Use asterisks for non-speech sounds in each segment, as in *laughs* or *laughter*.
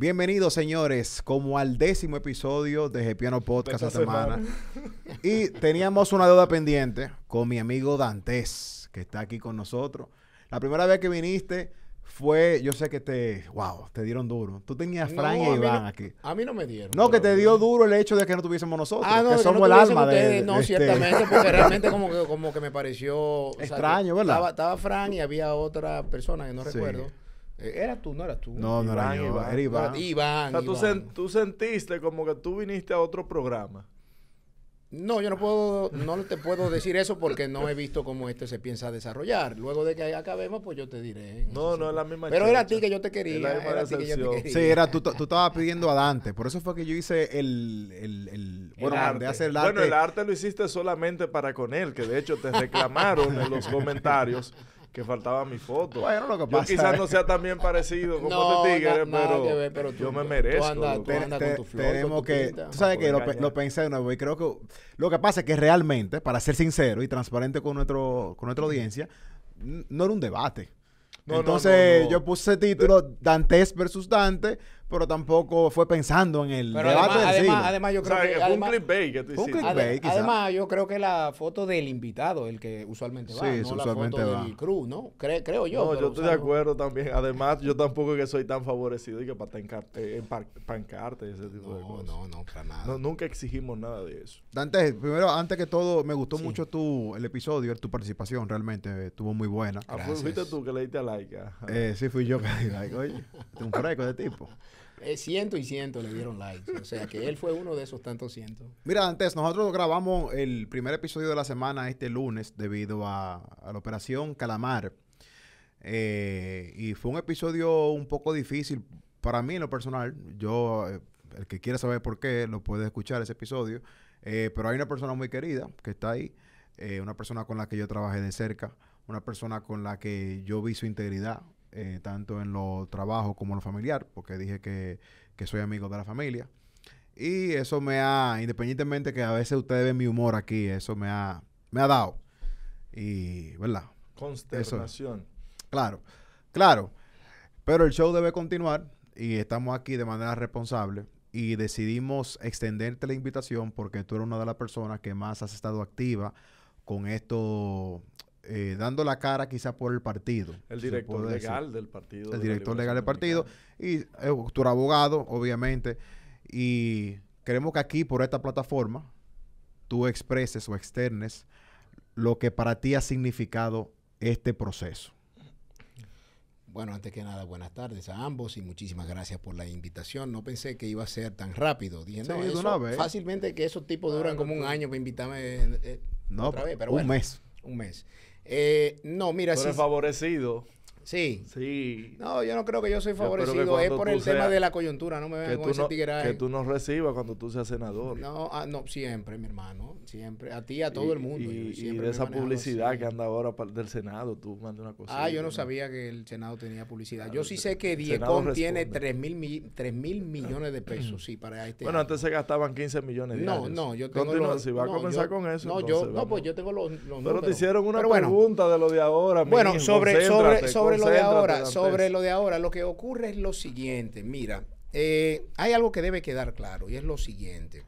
Bienvenidos, señores, como al décimo episodio de Gepiano Podcast esta semana. y teníamos una deuda pendiente con mi amigo Dantes, que está aquí con nosotros. La primera vez que viniste fue, yo sé que te, wow, te dieron duro. Tú tenías Fran y Iván aquí. A mí no me dieron. No, que te dio duro el hecho de que no tuviésemos nosotros. Ah, no, que, somos el alma ustedes, de, No, este ciertamente, porque *laughs* realmente como que, como que me pareció... Extraño, ¿verdad? Estaba, Fran y había otra persona que no recuerdo eh, era tú, no eras tú. No, no era Iván. Era Iván. o sea, Tú, sentiste como que tú viniste a otro programa. No, yo no puedo, no te puedo decir eso porque no he visto cómo este se piensa desarrollar. Luego de que acabemos, pues yo te diré. No, no es la misma. Pero era a ti que yo te quería. Era Sí, era tú, tú estabas pidiendo a Dante. Por eso fue que yo hice el, el, el bueno, Hacer el arte. Bueno, el arte lo hiciste solamente para con él, que de hecho te reclamaron en los *laughs* comentarios que faltaba mi foto. quizás no sea tan bien parecido como no, pero, yo me merezco. Tú Tenemos que. Tú sabes que lo, pensé de nuevo y creo que. Lo que pasa es que realmente, para ser sincero y transparente con, nuestro, con nuestra audiencia, no era un debate. Entonces yo puse ese título Dantes versus Dante pero tampoco fue pensando en el debate además, del además, además, yo creo que... Fue un clickbait que tú Además, yo creo que la foto del invitado, el que usualmente va, sí, no usualmente la foto del crew, ¿no? creo yo. No, yo estoy de acuerdo también. Además, yo tampoco que soy tan favorecido y que para eh, para pancarte ese tipo de cosas. No, no, para nada. No, nunca exigimos nada de eso. Dante, primero, antes que todo, me gustó mucho tu, el episodio, tu participación, realmente estuvo muy buena. Ah, Gracias. fuiste tú que le diste a like. Eh, sí, fui yo que le di like. Oye, *laughs* un fresco de tipo. Eh, ciento y ciento le dieron like. O sea que él fue uno de esos tantos cientos. Mira, antes, nosotros grabamos el primer episodio de la semana este lunes debido a, la operación Calamar. Eh, y fue un episodio un poco difícil para mí en lo personal. Yo, eh, el que quiera saber por qué, lo puede escuchar ese episodio. Eh, pero hay una persona muy querida que está ahí, una persona con la que yo trabajé de cerca, una persona con la que yo vi su integridad, eh, tanto en los trabajo como en lo familiar, porque dije que, soy amigo de la familia. Y eso me ha, independientemente que a veces ustedes ven mi humor aquí, eso me ha, me ha dado. Y, ¿verdad? Consternación. Claro, claro. Pero el show debe continuar y estamos aquí de manera responsable y decidimos extenderte la invitación porque tú eres una de las personas que más has estado activa con esto eh, dando la cara quizá por el partido. El director legal del partido. El director legal del partido y eh, tu abogado, obviamente. Y queremos que aquí, por esta plataforma, tú expreses o externes lo que para ti ha significado este proceso. Bueno, antes que nada, buenas tardes a ambos y muchísimas gracias por la invitación. No pensé que iba a ser tan rápido. fácilmente que esos tipos ah, duran como un pues. año para invitarme eh, no, otra vez, pero un mes. Un mes. Eh, no, mira. es favorecido. Sí. Sí. No, yo no creo que yo soy favorecido. es por el tema de la coyuntura, no me vean con ese no, tigueraje. Que tú no recibas cuando tú seas senador. No, ah, no, siempre, mi hermano. Siempre. A ti, a todo el mundo. Y, y de esa publicidad que anda ahora del Senado, tú mandas una cosa. Ah, yo no sabía que el Senado tenía publicidad. yo sí sé que Diecon tiene 3 mil, millones de pesos, sí, para este Bueno, antes se gastaban 15 millones de No, no, yo tengo Continúa, los, si va a comenzar con eso. No, yo, no, pues yo tengo los, números. Pero te hicieron una pregunta de lo de ahora, Bueno, sobre sobre lo de ahora, sobre lo de ahora, lo que ocurre es lo siguiente. Mira, eh, hay algo que debe quedar claro y es lo siguiente.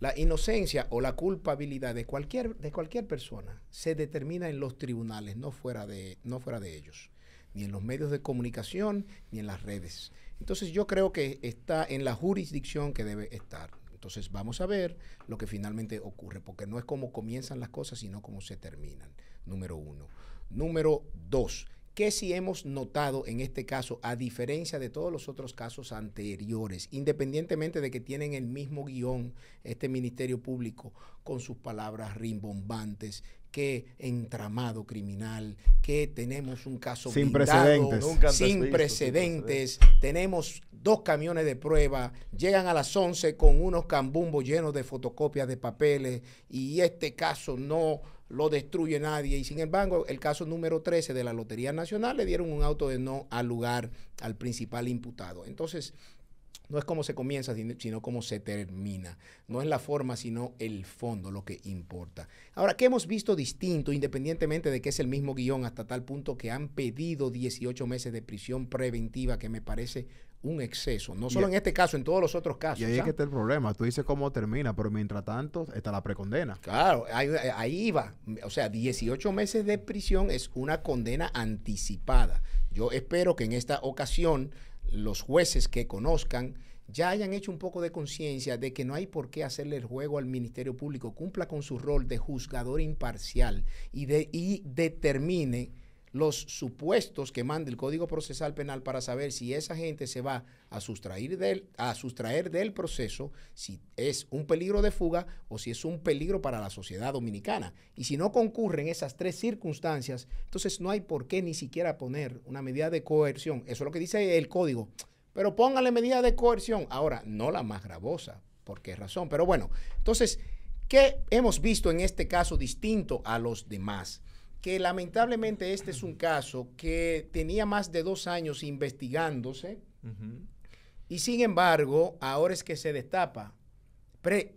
La inocencia o la culpabilidad de cualquier, de cualquier persona se determina en los tribunales, no fuera, de, no fuera de ellos, ni en los medios de comunicación, ni en las redes. Entonces yo creo que está en la jurisdicción que debe estar. Entonces vamos a ver lo que finalmente ocurre, porque no es como comienzan las cosas, sino cómo se terminan. Número uno. Número dos, que si hemos notado en este caso, a diferencia de todos los otros casos anteriores, independientemente de que tienen el mismo guión, este Ministerio Público, con sus palabras rimbombantes, que entramado criminal, que tenemos un caso sin sin, precedentes. sin, precedentes, tenemos dos camiones de prueba, llegan a las 11 con unos cambumbos llenos de fotocopias de papeles y este caso no lo destruye nadie. Y sin embargo, el caso número 13 de la Lotería Nacional le dieron un auto de no al lugar al principal imputado. Entonces, no es cómo se comienza, sino cómo se termina. No es la forma, sino el fondo lo que importa. Ahora, ¿qué hemos visto distinto, independientemente de que es el mismo guión, hasta tal punto que han pedido 18 meses de prisión preventiva, que me parece un exceso? No solo en este caso, en todos los otros casos. Y ahí es ¿ah? que está el problema. Tú dices cómo termina, pero mientras tanto está la precondena. Claro, ahí, ahí va. O sea, 18 meses de prisión es una condena anticipada. Yo espero que en esta ocasión los jueces que conozcan ya hayan hecho un poco de conciencia de que no hay por qué hacerle el juego al Ministerio Público, cumpla con su rol de juzgador imparcial y, de, y determine los supuestos que manda el Código Procesal Penal para saber si esa gente se va a sustraer del, a sustraer del proceso, si es un peligro de fuga o si es un peligro para la sociedad dominicana. Y si no concurren esas tres circunstancias, entonces no hay por qué ni siquiera poner una medida de coerción. Eso es lo que dice el Código. Pero póngale medida de coerción. Ahora, no la más gravosa. porque qué razón? Pero bueno, entonces, ¿qué hemos visto en este caso distinto a los demás? que lamentablemente este es un caso que tenía más de dos años investigándose y sin embargo ahora es que se destapa.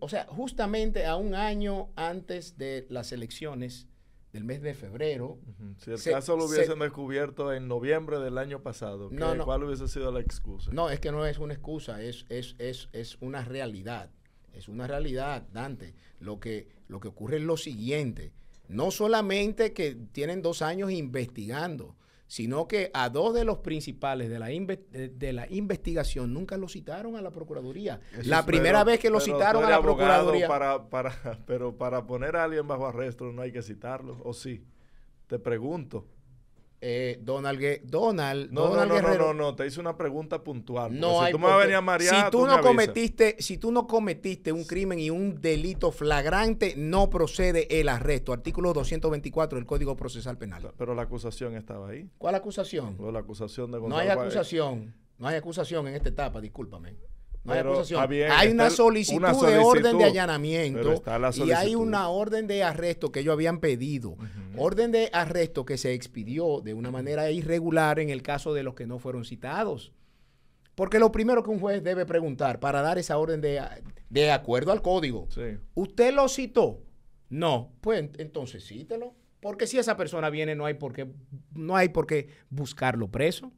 o sea, justamente a un año antes de las elecciones del mes de febrero. Si el se, caso lo hubiesen descubierto en noviembre del año pasado, no, ¿cuál hubiese sido la excusa? No, es que no es una excusa, es, es, es, es una realidad. Es una realidad, Dante. Lo que, lo que ocurre es lo siguiente no solamente que tienen dos años investigando, sino que a dos de los principales de la, de, la investigación nunca lo citaron a la Procuraduría. la primera vez que lo citaron a la Procuraduría. Para, para, *laughs* pero para poner a alguien bajo arresto no hay que citarlo, ¿o sí? Te pregunto. Eh, Donald, Donald, no, no, no, No, te hice una pregunta puntual. si tú no cometiste, si tú no cometiste un crimen y un delito flagrante, no procede el arresto. Artículo 224 del Código Procesal Penal. Pero la acusación estaba ahí. ¿Cuál acusación? No hay acusación. No hay acusación en esta etapa, discúlpame. No hay hay una solicitud, de orden de allanamiento y hay una orden de arresto que ellos habían pedido. Orden de arresto que se expidió de una manera irregular en el caso de los que no fueron citados. Porque lo primero que un juez debe preguntar para dar esa orden de, de acuerdo al código, ¿usted lo citó? No, pues entonces cítelo. Porque si esa persona viene, no hay no hay por qué buscarlo preso.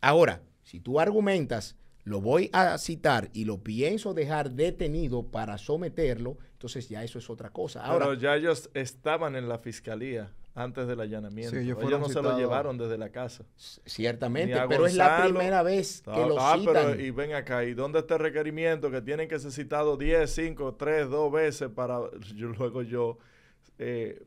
Ahora, si tú argumentas lo voy a citar y lo pienso dejar detenido para someterlo, entonces ya eso es otra cosa. Ahora, Pero ya ellos estaban en la fiscalía antes del allanamiento. ellos, no se lo llevaron desde la casa. Ciertamente, pero es la primera vez que ah, lo ah, citan. Pero, y ven acá, ¿y dónde está el requerimiento que tienen que ser citado 10, 5, 3, 2 veces para luego yo eh,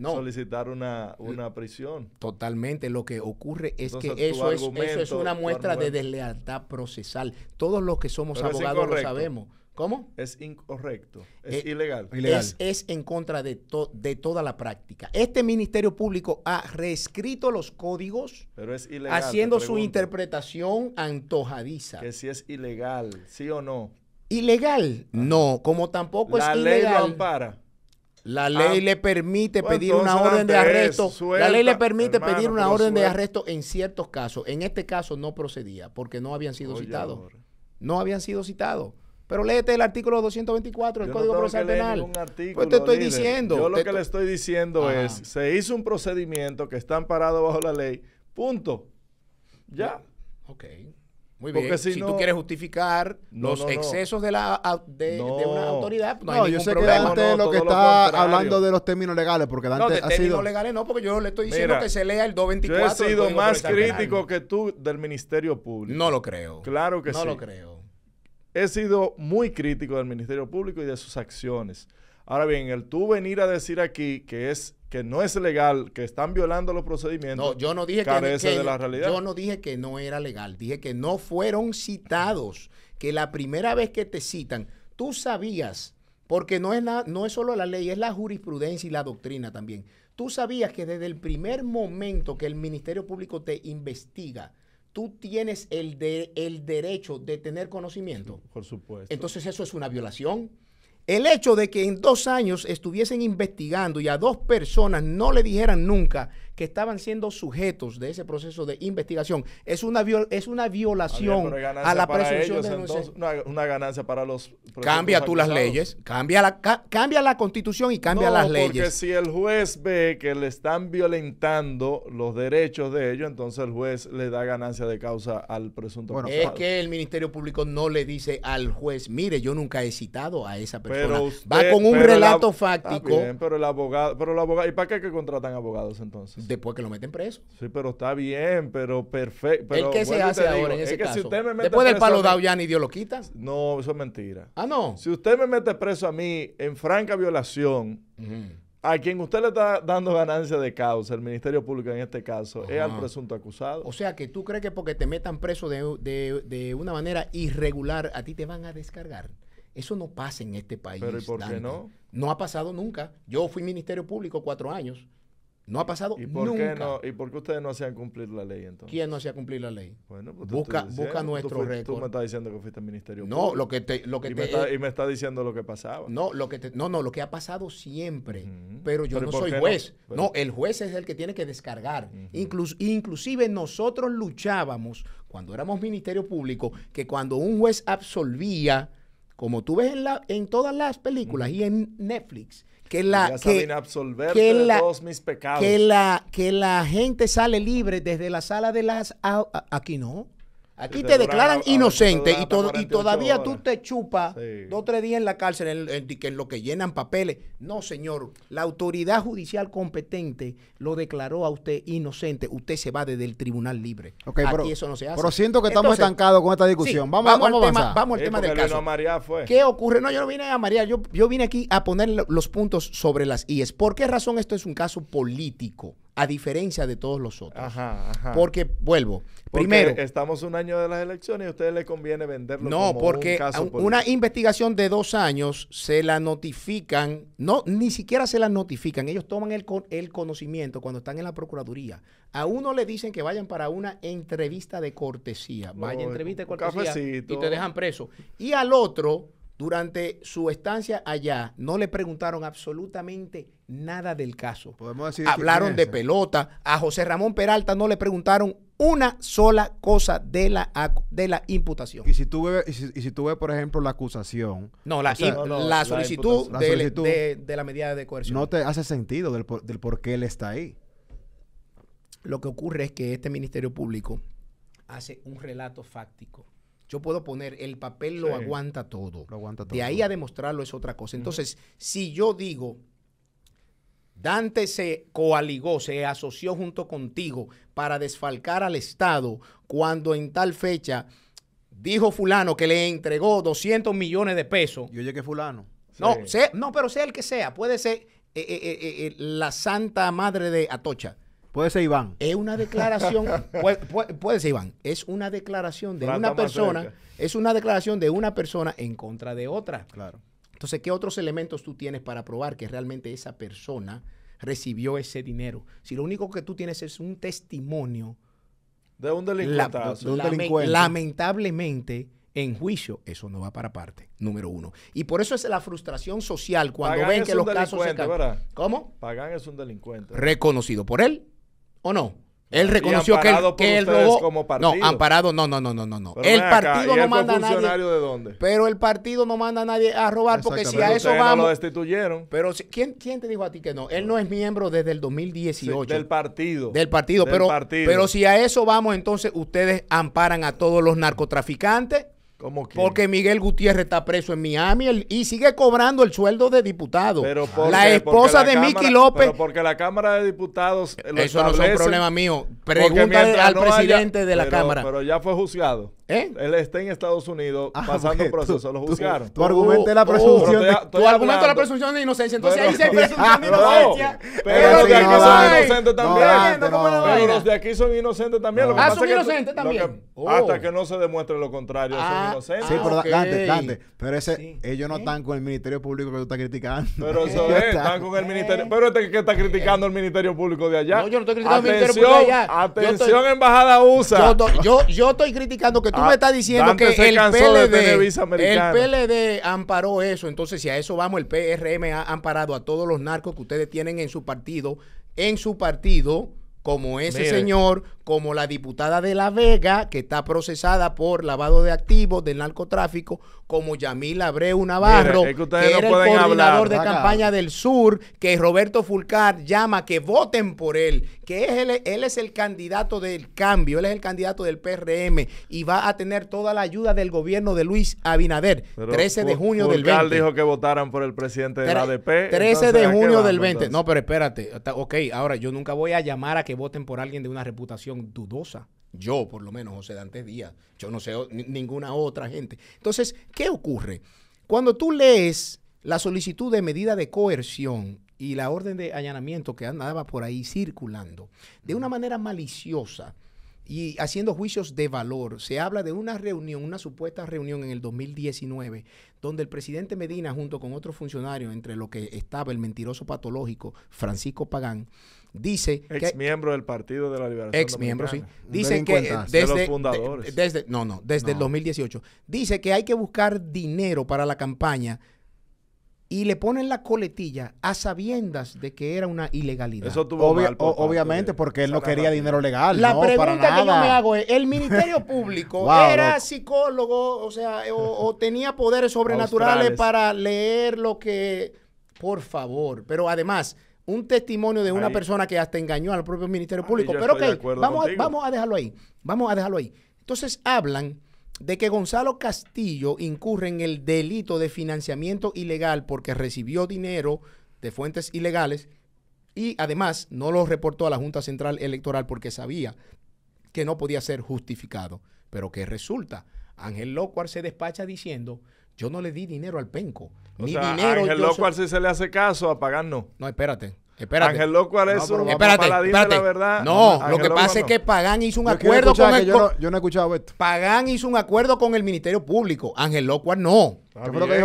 solicitar una, prisión. Totalmente. Lo que ocurre es que eso es, eso es una muestra de deslealtad procesal. Todos los que somos abogados lo sabemos. ¿Cómo? Es incorrecto, eh, es ilegal. Es, en contra de, de toda la práctica. Este Ministerio Público ha reescrito los códigos Pero es haciendo su interpretación antojadiza. Que si es ilegal, sí o no. Ilegal, no, como tampoco es ilegal. La ley lo ampara. La ah, ley le permite pues pedir una orden de arresto. la ley le permite pedir una orden de arresto en ciertos casos. En este caso no procedía porque no habían sido citados. No habían sido citados. Pero léete el artículo 224 del Código Penal. Pues te estoy diciendo. Yo lo que le estoy diciendo es, se hizo un procedimiento que está amparado bajo la ley. Punto. Ya. Ok. Porque si, tú quieres justificar los excesos de la una autoridad, no, hay yo sé que Dante lo que está hablando de los términos legales, porque no, de términos legales no, porque yo le estoy diciendo que se lea el 224. Yo he sido más crítico que tú del Ministerio Público. No lo creo. Claro que sí. No lo creo. He sido muy crítico del Ministerio Público y de sus acciones. Ahora bien, el tú venir a decir aquí que es que no es legal, que están violando los procedimientos, no, yo no dije que, de la realidad. Yo no dije que no era legal, dije que no fueron citados, que la primera vez que te citan, tú sabías, porque no es, la, no es solo la ley, es la jurisprudencia y la doctrina también. Tú sabías que desde el primer momento que el Ministerio Público te investiga, tú tienes el, el derecho de tener conocimiento. Por supuesto. Entonces eso es una violación. El hecho de que en dos años estuviesen investigando y a dos personas no le dijeran nunca que estaban siendo sujetos de ese proceso de investigación. Es una, es una violación a la presunción de entonces, una, ganancia para los Cambia tú las leyes, cambia la, cambia la constitución y cambia las leyes. Porque si el juez ve que le están violentando los derechos de ellos, entonces el juez le da ganancia de causa al presunto Es que el Ministerio Público no le dice al juez, mire, yo nunca he citado a esa persona. Pero Va con un relato fáctico. pero el abogado, pero el abogado, ¿y para qué que contratan abogados entonces? después que lo meten preso. Sí, pero está bien, pero perfecto. Pero, qué se hace ahora en ese después del palo dado ya ni Dios lo quita. No, eso es mentira. Ah, no. Si usted me mete preso a mí en franca violación, a quien usted le está dando ganancia de causa, el Ministerio Público en este caso, es al presunto acusado. O sea que tú crees que porque te metan preso de, una manera irregular, a ti te van a descargar. Eso no pasa en este país. Pero ¿y por qué no? No ha pasado nunca. Yo fui Ministerio Público cuatro años. No ha pasado ¿Y por nunca. Qué ¿Y por qué ustedes no hacían cumplir la ley entonces? ¿Quién no hacía cumplir la ley? Bueno, pues busca, busca nuestro reto. Tú me estás diciendo que fuiste ministerio. No, lo que te. Lo que te me y, me está, diciendo lo que pasaba. No, lo que no, no, lo que ha pasado siempre. Pero yo no soy juez. No? el juez es el que tiene que descargar. incluso inclusive nosotros luchábamos, cuando éramos ministerio público, que cuando un juez absolvía, como tú ves en, la, en todas las películas y en Netflix, que la que, que la, todos mis pecados. Que la, que la gente sale libre desde la sala de las... aquí no. Aquí te declaran inocente y, y, todavía tú te chupas dos o tres días en la cárcel en, lo que llenan papeles. No, señor. La autoridad judicial competente lo declaró a usted inocente. Usted se va desde el tribunal libre. Aquí eso no se hace. Pero siento que estamos estancados con esta discusión. vamos, al tema, vamos al tema del caso. ¿Qué ocurre? No, yo no vine a María. Yo, yo vine aquí a poner los puntos sobre las IES. ¿Por qué razón esto es un caso político? a diferencia de todos los otros. Ajá, ajá. Porque, vuelvo, primero... Estamos un año de las elecciones y a ustedes les conviene venderlo. No, porque una investigación de dos años se la notifican, no, ni siquiera se la notifican, ellos toman el, el conocimiento cuando están en la Procuraduría. A uno le dicen que vayan para una entrevista de cortesía, vaya entrevista de cortesía y te dejan preso. Y al otro durante su estancia allá, no le preguntaron absolutamente nada del caso. Podemos decir Hablaron de pelota. A José Ramón Peralta no le preguntaron una sola cosa de la, de la imputación. Y si tú ves, y si, por ejemplo, la acusación. No, la, solicitud, de, la medida de coerción. No te hace sentido del por qué él está ahí. Lo que ocurre es que este Ministerio Público hace un relato fáctico yo puedo poner, el papel lo aguanta todo. Lo aguanta todo. De ahí a demostrarlo es otra cosa. Entonces, si yo digo, Dante se coaligó, se asoció junto contigo para desfalcar al Estado cuando en tal fecha dijo fulano que le entregó 200 millones de pesos. Yo llegué fulano. No, sé, no, pero sea el que sea, puede ser eh, eh, eh, la santa madre de Atocha. Puede ser Iván. Es una declaración, *laughs* puede, ser Iván, es una declaración de una persona, es una declaración de una persona en contra de otra. Claro. Entonces, ¿qué otros elementos tú tienes para probar que realmente esa persona recibió ese dinero? Si lo único que tú tienes es un testimonio de un delincuente, lamentablemente en juicio, eso no va para parte, número uno. Y por eso es la frustración social cuando ven que los casos se ¿verdad? ¿Cómo? Pagan es un delincuente. Reconocido por él o no? Él reconoció que él, Como No, amparado, no, no, no, no, no. no. El partido no manda a nadie. De dónde? Pero el partido no manda a nadie a robar porque si a eso vamos. Pero ¿quién, ¿quién te dijo a ti que no? Él no es miembro desde el 2018. Sí, del partido. Del partido. pero, partido. pero si a eso vamos, entonces ustedes amparan a todos los narcotraficantes porque Miguel Gutiérrez está preso en Miami y sigue cobrando el sueldo de diputado. la esposa de Miki López. Pero porque la Cámara de Diputados. eso no es problema mío. Pregúntale al presidente de la Cámara. Pero ya fue juzgado. ¿Eh? Él está en Estados Unidos ah, pasando el proceso, lo juzgaron. Tu, argumento es la presunción. tu argumento es la presunción de inocencia. Entonces ahí se presunción *laughs* de inocencia. Pero los de aquí son inocentes también. Pero los de aquí son inocentes también. Ah, son inocentes también. Hasta oh. que no se demuestre lo contrario, son ah, inocentes. Sí, pero ah, Dante, Dante. Pero ese, ellos no están con el Ministerio Público que tú estás criticando. Pero *laughs* eso es, están con el Ministerio. Pero este que está criticando el Ministerio Público de allá. No, yo no estoy criticando el Ministerio Público de allá. Atención, embajada USA. Yo estoy criticando que tú me está diciendo que el PLD, el amparó eso. Entonces, si a eso vamos, el PRM ha amparado a todos los narcos que ustedes tienen en su partido, en su partido, como ese señor, como la diputada de La Vega, que está procesada por lavado de activos del narcotráfico, como Yamil Abreu Navarro, que, era el coordinador de campaña del sur, que Roberto Fulcar llama que voten por él, que es él es el candidato del cambio, él es el candidato del PRM y va a tener toda la ayuda del gobierno de Luis Abinader, 13 de junio del 20. dijo que votaran por el presidente de la ADP. 13 de junio del 20. No, pero espérate, ok, ahora yo nunca voy a llamar a que voten por alguien de una reputación dudosa. Yo, por lo menos, José Dantes Díaz. Yo no sé ninguna otra gente. Entonces, ¿qué ocurre? Cuando tú lees la solicitud de medida de coerción y la orden de allanamiento que andaba por ahí circulando, de una manera maliciosa y haciendo juicios de valor, se habla de una reunión, una supuesta reunión en el 2019, donde el presidente Medina, junto con otro funcionario entre lo que estaba el mentiroso patológico Francisco Pagán, dice ex miembro del Partido de la Liberación ex miembro sí dicen que desde los fundadores. desde no no desde el 2018 dice que hay que buscar dinero para la campaña y le ponen la coletilla a sabiendas de que era una ilegalidad. Eso tuvo obviamente, eh. porque él no quería dinero legal. La pregunta que yo me hago es: ¿el Ministerio *laughs* Público era psicólogo, o sea, o, tenía poderes sobrenaturales para leer lo que. Por favor. Pero además un testimonio de una persona que hasta engañó al propio Ministerio Público. Pero que vamos a, a dejarlo ahí. Vamos a dejarlo ahí. Entonces hablan de que Gonzalo Castillo incurre en el delito de financiamiento ilegal porque recibió dinero de fuentes ilegales y además no lo reportó a la Junta Central Electoral porque sabía que no podía ser justificado. Pero que resulta, Ángel Locuar se despacha diciendo, yo no le di dinero al penco, Ángel Loco si se le hace caso, a Pagán no. No, espérate. Espérate. Ángel Loco es no, un espérate, espérate. La verdad. No, lo que pasa es que Pagán hizo un acuerdo con el. Yo no, yo no, he escuchado esto. Pagán hizo un acuerdo con el Ministerio Público. Ángel Locual? no.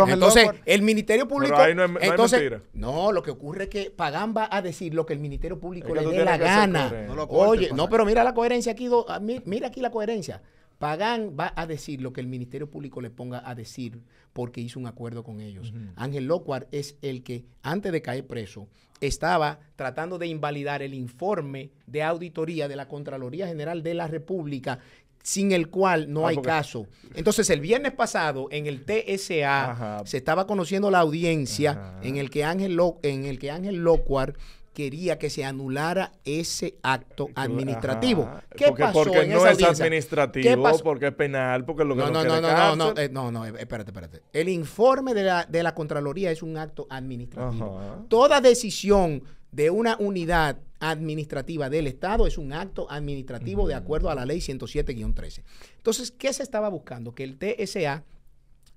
entonces, el Ministerio Público. ahí no, entonces, no, lo que ocurre es que Pagán va a decir lo que el Ministerio Público le dé la gana. Oye, no, pero mira la coherencia aquí. Ah, mira aquí la coherencia. Pagán va a decir lo que el Ministerio Público le ponga a decir porque hizo un acuerdo con ellos. Ángel Locuar es el que, antes de caer preso, estaba tratando de invalidar el informe de auditoría de la Contraloría General de la República sin el cual no ah, hay caso. Entonces, el viernes pasado en el TSA se estaba conociendo la audiencia en el que Ángel en el que Ángel Locuar quería que se anulara ese acto administrativo. ¿Qué porque, pasó porque no es administrativo, porque es penal, porque lo que no, no, no, no, no, eh, no, no, no, eh, espérate, espérate. El informe de la, Contraloría es un acto administrativo. Toda decisión de una unidad administrativa del Estado es un acto administrativo de mm. acuerdo a la ley 107-13. Entonces, ¿qué se estaba buscando? Que el TSA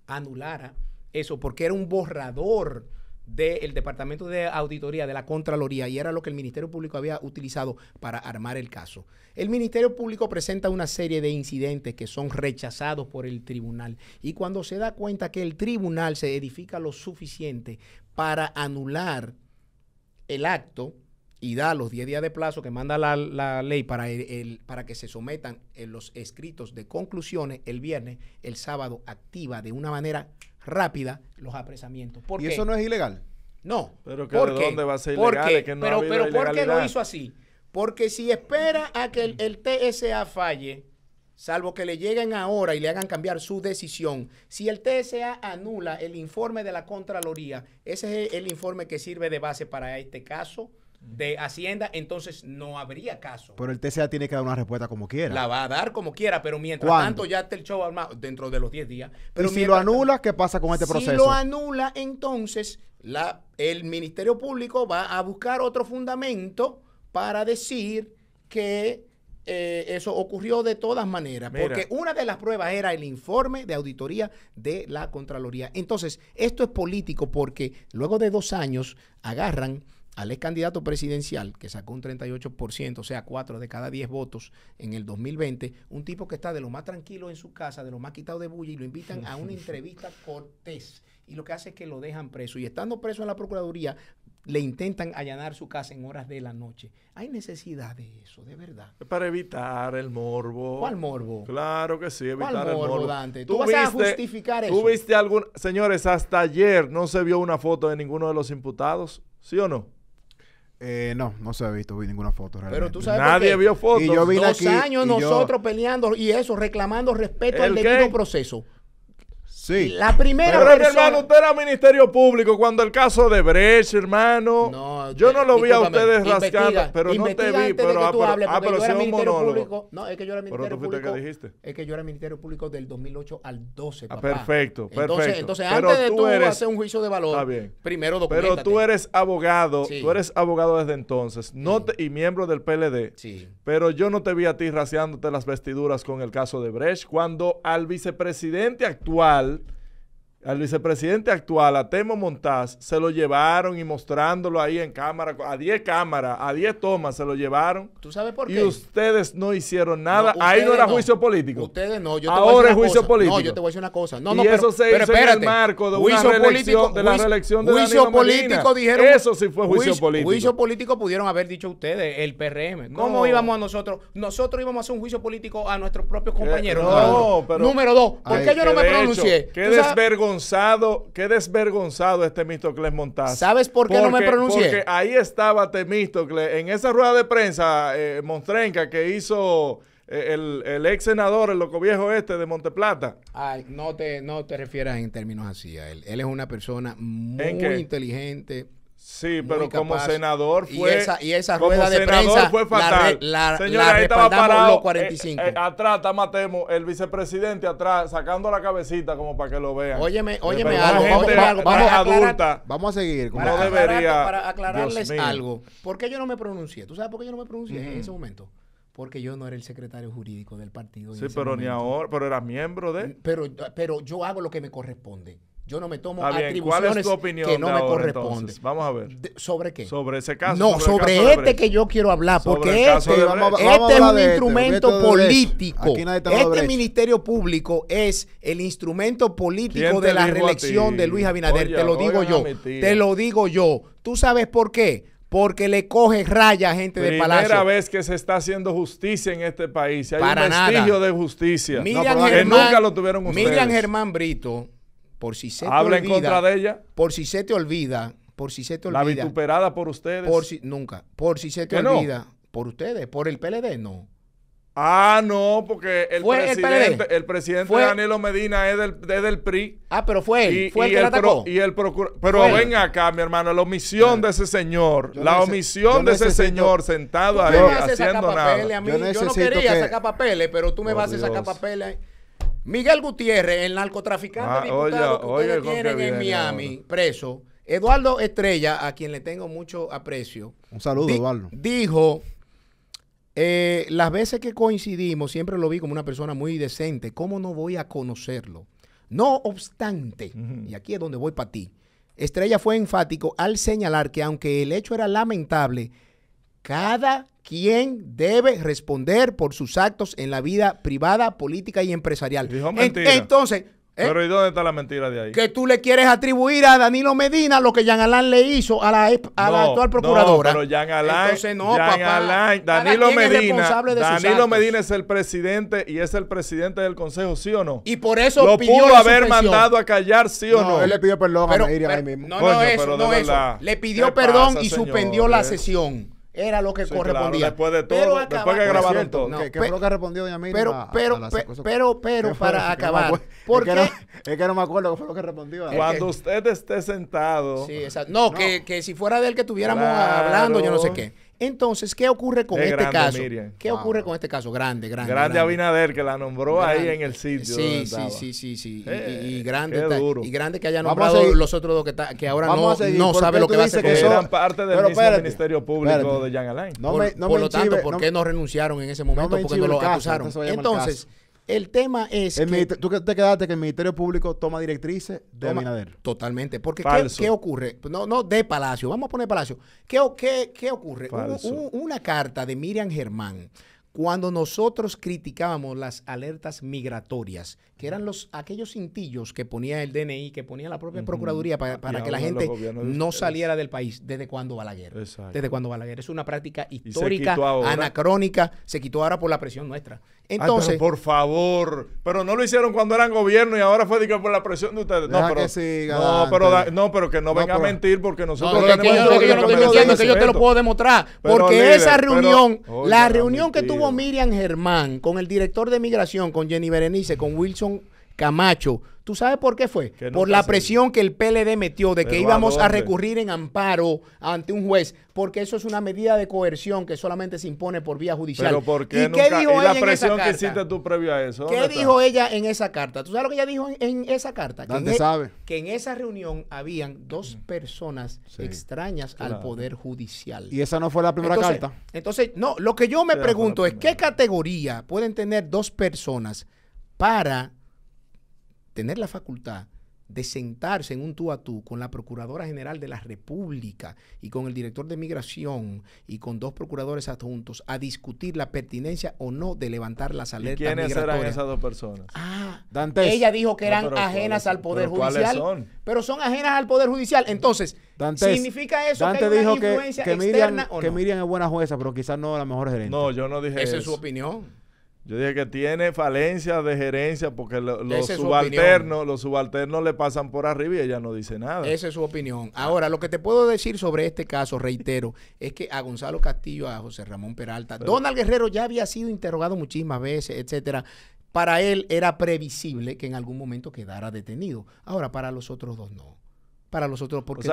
anulara eso, porque era un borrador del Departamento de Auditoría de la Contraloría y era lo que el Ministerio Público había utilizado para armar el caso. El Ministerio Público presenta una serie de incidentes que son rechazados por el tribunal y cuando se da cuenta que el tribunal se edifica lo suficiente para anular el acto y da los 10 días de plazo que manda la, ley para, el, para que se sometan los escritos de conclusiones el viernes, el sábado activa de una manera rápida los apresamientos. ¿Y eso no es ilegal? No. ¿Pero ¿Por qué? dónde va a ser ilegal? no ¿por qué lo hizo así? Porque si espera a que el, TSA falle, salvo que le lleguen ahora y le hagan cambiar su decisión, si el TSA anula el informe de la Contraloría, ese es el informe que sirve de base para este caso, de Hacienda, entonces no habría caso. Pero el TCA tiene que dar una respuesta como quiera. La va a dar como quiera, pero mientras tanto ya está el show armado dentro de los 10 días. Pero si lo anula, ¿qué pasa con este proceso? Si lo anula, entonces la, el Ministerio Público va a buscar otro fundamento para decir que eh, eso ocurrió de todas maneras, porque una de las pruebas era el informe de auditoría de la Contraloría. Entonces, esto es político porque luego de dos años agarran al ex candidato presidencial, que sacó un 38%, o sea, 4 de cada 10 votos en el 2020, un tipo que está de lo más tranquilo en su casa, de lo más quitado de bulla, y lo invitan a una *laughs* entrevista cortés. Y lo que hace es que lo dejan preso. Y estando preso en la Procuraduría, le intentan allanar su casa en horas de la noche. Hay necesidad de eso, de verdad. Para evitar el morbo. ¿Cuál morbo? Claro que sí, evitar ¿Cuál el morbo. ¿Tú, vas a justificar eso? ¿Tú viste Señores, hasta ayer no se vio una foto de ninguno de los imputados, ¿sí o no? Eh, no, no se ha visto vi ninguna foto realmente. Pero Nadie vio fotos. Y yo Dos años nosotros peleando y eso, reclamando respeto al debido proceso. Sí. La primera Pero, hermano, usted era Ministerio Público cuando el caso de Brecht, hermano. yo no lo vi a ustedes rascando, pero no te vi. Pero, ah, pero, ah, era No, es que yo era Ministerio Público. Es que yo era Ministerio Público del 2008 al 12, Ah, perfecto, perfecto. Entonces, antes de tú, hacer un juicio de valor, primero Pero tú eres abogado, tú eres abogado desde entonces y miembro del PLD. Sí. Pero yo no te vi a ti raseándote las vestiduras con el caso de Brecht cuando al vicepresidente actual al vicepresidente actual, a Temo Montaz, se lo llevaron y mostrándolo ahí en cámara, a 10 cámaras, a 10 tomas se lo llevaron. ¿Tú sabes por qué? Y ustedes no hicieron nada. ahí no era juicio político. Ustedes no. Yo Ahora es juicio político. No, yo te voy a decir una cosa. No, y no, eso se hizo en el marco de, una juicio político, de la reelección de Juicio político dijeron. Eso sí fue juicio, político. Juicio político pudieron haber dicho ustedes, el PRM. ¿Cómo íbamos a nosotros? Nosotros íbamos a hacer un juicio político a nuestros propios compañeros. no, pero, Número dos. ¿Por qué yo no me pronuncié? Qué desvergonzado desvergonzado, qué desvergonzado este Temístocles Montaz. ¿Sabes por qué no me pronuncié? Porque ahí estaba Temístocles. Este en esa rueda de prensa, eh, Monstrenca, que hizo eh, el, el, ex senador, el loco viejo este de Monteplata. Ay, no te, no te refieras en términos así a él. Él es una persona muy inteligente Sí, pero como senador fue. Y esa, rueda de prensa. fue fatal. La, Señora, ahí estaba parado. Los 45. Eh, eh, atrás está Matemo, el vicepresidente atrás, sacando la cabecita como para que lo vean. Óyeme, eh, óyeme algo. vamos, adulta, vamos a seguir. Como debería, para aclararles algo. ¿Por qué yo no me pronuncié? ¿Tú sabes por qué yo no me pronuncié en ese momento? porque yo no era el secretario jurídico del partido. Sí, pero ni ahora, pero eras miembro de. Pero, pero yo hago lo que me corresponde. Yo no me tomo atribuciones que no me corresponde. vamos a ver. ¿Sobre qué? Sobre ese caso. No, sobre, este que yo quiero hablar, porque este, es un este este, instrumento político. Este Ministerio Público es el instrumento político de la reelección de Luis Abinader. te lo digo yo. Te lo digo yo. ¿Tú sabes por qué? porque le coge raya a gente de Palacio. Primera vez que se está haciendo justicia en este país. Hay un vestigio de justicia. nunca lo tuvieron ustedes. Miriam Germán Brito si se Habla en contra de ella. Por si se te olvida, por si se te olvida. La vituperada por ustedes. Por si, nunca. Por si se te olvida. Por ustedes, por el PLD, no. Ah, no, porque el presidente, el, ¿Fue? Danilo Medina es del, PRI. Ah, pero fue él, y, el pero ven acá, mi hermano, la omisión de ese señor, la omisión de ese señor sentado ahí haciendo nada. Yo, yo no quería sacar papeles, pero tú me oh, vas a sacar papeles. Miguel Gutiérrez, el narcotraficante ah, que tienen en Miami, preso. Eduardo Estrella, a quien le tengo mucho aprecio. Un saludo, Eduardo. Dijo, eh, las veces que coincidimos, siempre lo vi como una persona muy decente. ¿Cómo no voy a conocerlo? No obstante, y aquí es donde voy para ti, Estrella fue enfático al señalar que aunque el hecho era lamentable, cada Quién debe responder por sus actos en la vida privada, política y empresarial. entonces, ¿eh? Pero ¿y dónde está la mentira de ahí? Que tú le quieres atribuir a Danilo Medina lo que Jean Alain le hizo a la, actual procuradora. pero Entonces, no, Jean papá, Danilo Medina, Danilo Medina es el presidente y es el presidente del consejo, ¿sí o no? Y por eso lo pudo haber mandado a callar, ¿sí o no? no? Él le pidió perdón No, no, eso, Le pidió perdón y suspendió la sesión era lo que correspondía. después de todo, pero después que grabaron todo. No, ¿Qué, fue lo que respondió doña Miriam? Pero, pero, pero, *laughs* pero, para acabar. es, que no, me acuerdo qué fue lo que respondió. Cuando usted esté sentado. Sí, exacto. No, Que, que si fuera de él que estuviéramos hablando, yo no sé qué. Entonces, ¿qué ocurre con este caso? ¿Qué ocurre con este caso? Grande, grande. Grande, grande. Abinader, que la nombró ahí en el sitio. Sí, sí, sí, sí, sí. y, eh, grande y grande que haya nombrado los otros dos que, está, que ahora no, no sabe lo que va a hacer. Que eran parte del Ministerio Público de Jean por, lo tanto, ¿por qué no renunciaron en ese momento? porque no lo acusaron. Entonces, el tema es. que, tú te quedaste que el Ministerio Público toma directrices de Totalmente. Porque ¿qué, ¿qué, ocurre? No, no de Palacio, vamos a poner Palacio. ¿Qué, ocurre? una carta de Miriam Germán cuando nosotros criticábamos las alertas migratorias que eran los aquellos cintillos que ponía el DNI, que ponía la propia Procuraduría para, que la gente no saliera del país desde cuando Balaguer. Exacto. Desde cuando Balaguer. Es una práctica histórica, anacrónica, se quitó ahora por la presión nuestra. Ah, Entonces, por favor, pero no lo hicieron cuando eran gobierno y ahora fue por la presión de ustedes. No, pero, no, pero, que no, venga a mentir porque nosotros no, yo, no estoy que yo te lo puedo demostrar, porque esa reunión, la reunión que tuvo Miriam Germán con el director de migración, con Jenny Berenice, con Wilson Camacho. ¿Tú sabes por qué fue? por la presión que el PLD metió de que íbamos a, recurrir en amparo ante un juez, porque eso es una medida de coerción que solamente se impone por vía judicial. ¿Y qué dijo ella en esa carta? que tú previo a eso? ¿Qué dijo ella en esa carta? ¿Tú sabes lo que ella dijo en, esa carta? Que e- sabe? que en esa reunión habían dos personas extrañas al Poder Judicial. ¿Y esa no fue la primera carta? Entonces, no, lo que yo me pregunto es, ¿qué categoría pueden tener dos personas para tener la facultad de sentarse en un tú a tú con la Procuradora General de la República y con el director de Migración y con dos procuradores adjuntos a discutir la pertinencia o no de levantar las alertas ¿Y quiénes eran esas dos personas? Ah, ella dijo que eran ajenas al Poder Judicial. Pero son ajenas al Poder Judicial. Entonces, ¿significa eso Dante que hay dijo que, influencia Miriam, externa, ¿o no? es buena jueza, pero quizás no la mejor gerente. No, yo no dije Esa es su opinión. Yo dije que tiene falencia de gerencia porque los, subalternos, los subalternos le pasan por arriba y ella no dice nada. Esa es su opinión. Ahora, lo que te puedo decir sobre este caso, reitero, *laughs* es que a Gonzalo Castillo, a José Ramón Peralta, Donald Guerrero ya había sido interrogado muchísimas veces, etcétera. Para él era previsible que en algún momento quedara detenido. Ahora, para los otros dos no para los otros, porque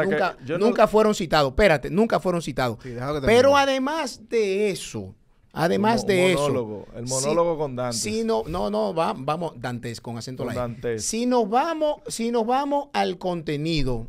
nunca, fueron citados. Espérate, nunca fueron citados. Pero además de eso, Además de eso. El monólogo monólogo con Dante. Si no, no, no, vamos, Dantes con acento con Dantes. Si nos vamos, si nos vamos al contenido,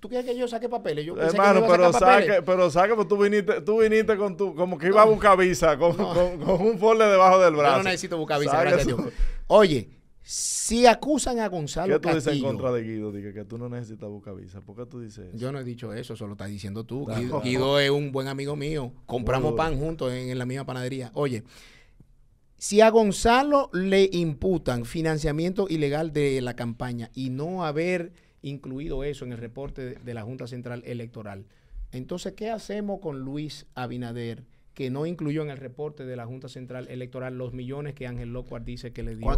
¿Tú quieres que yo saque papeles? Yo Hermano, pero, saque, papeles. pero saque, porque tú viniste, tú viniste con tu, como que iba a buscar visa, con, un folle debajo del brazo. Yo no necesito buscar visa, gracias a Dios. Oye, si acusan a Gonzalo ¿Qué tú dices en contra de Guido? Dije que tú no necesitas buscar visa. ¿Por qué tú dices eso? Yo no he dicho eso, solo estás diciendo tú. Guido, es un buen amigo mío. Compramos pan juntos en la misma panadería. Oye, si a Gonzalo le imputan financiamiento ilegal de la campaña y no haber incluido eso en el reporte de la Junta Central Electoral, entonces, ¿qué hacemos con Luis Abinader? que no incluyó en el reporte de la Junta Central Electoral los millones que Ángel Locuar dice que le dio.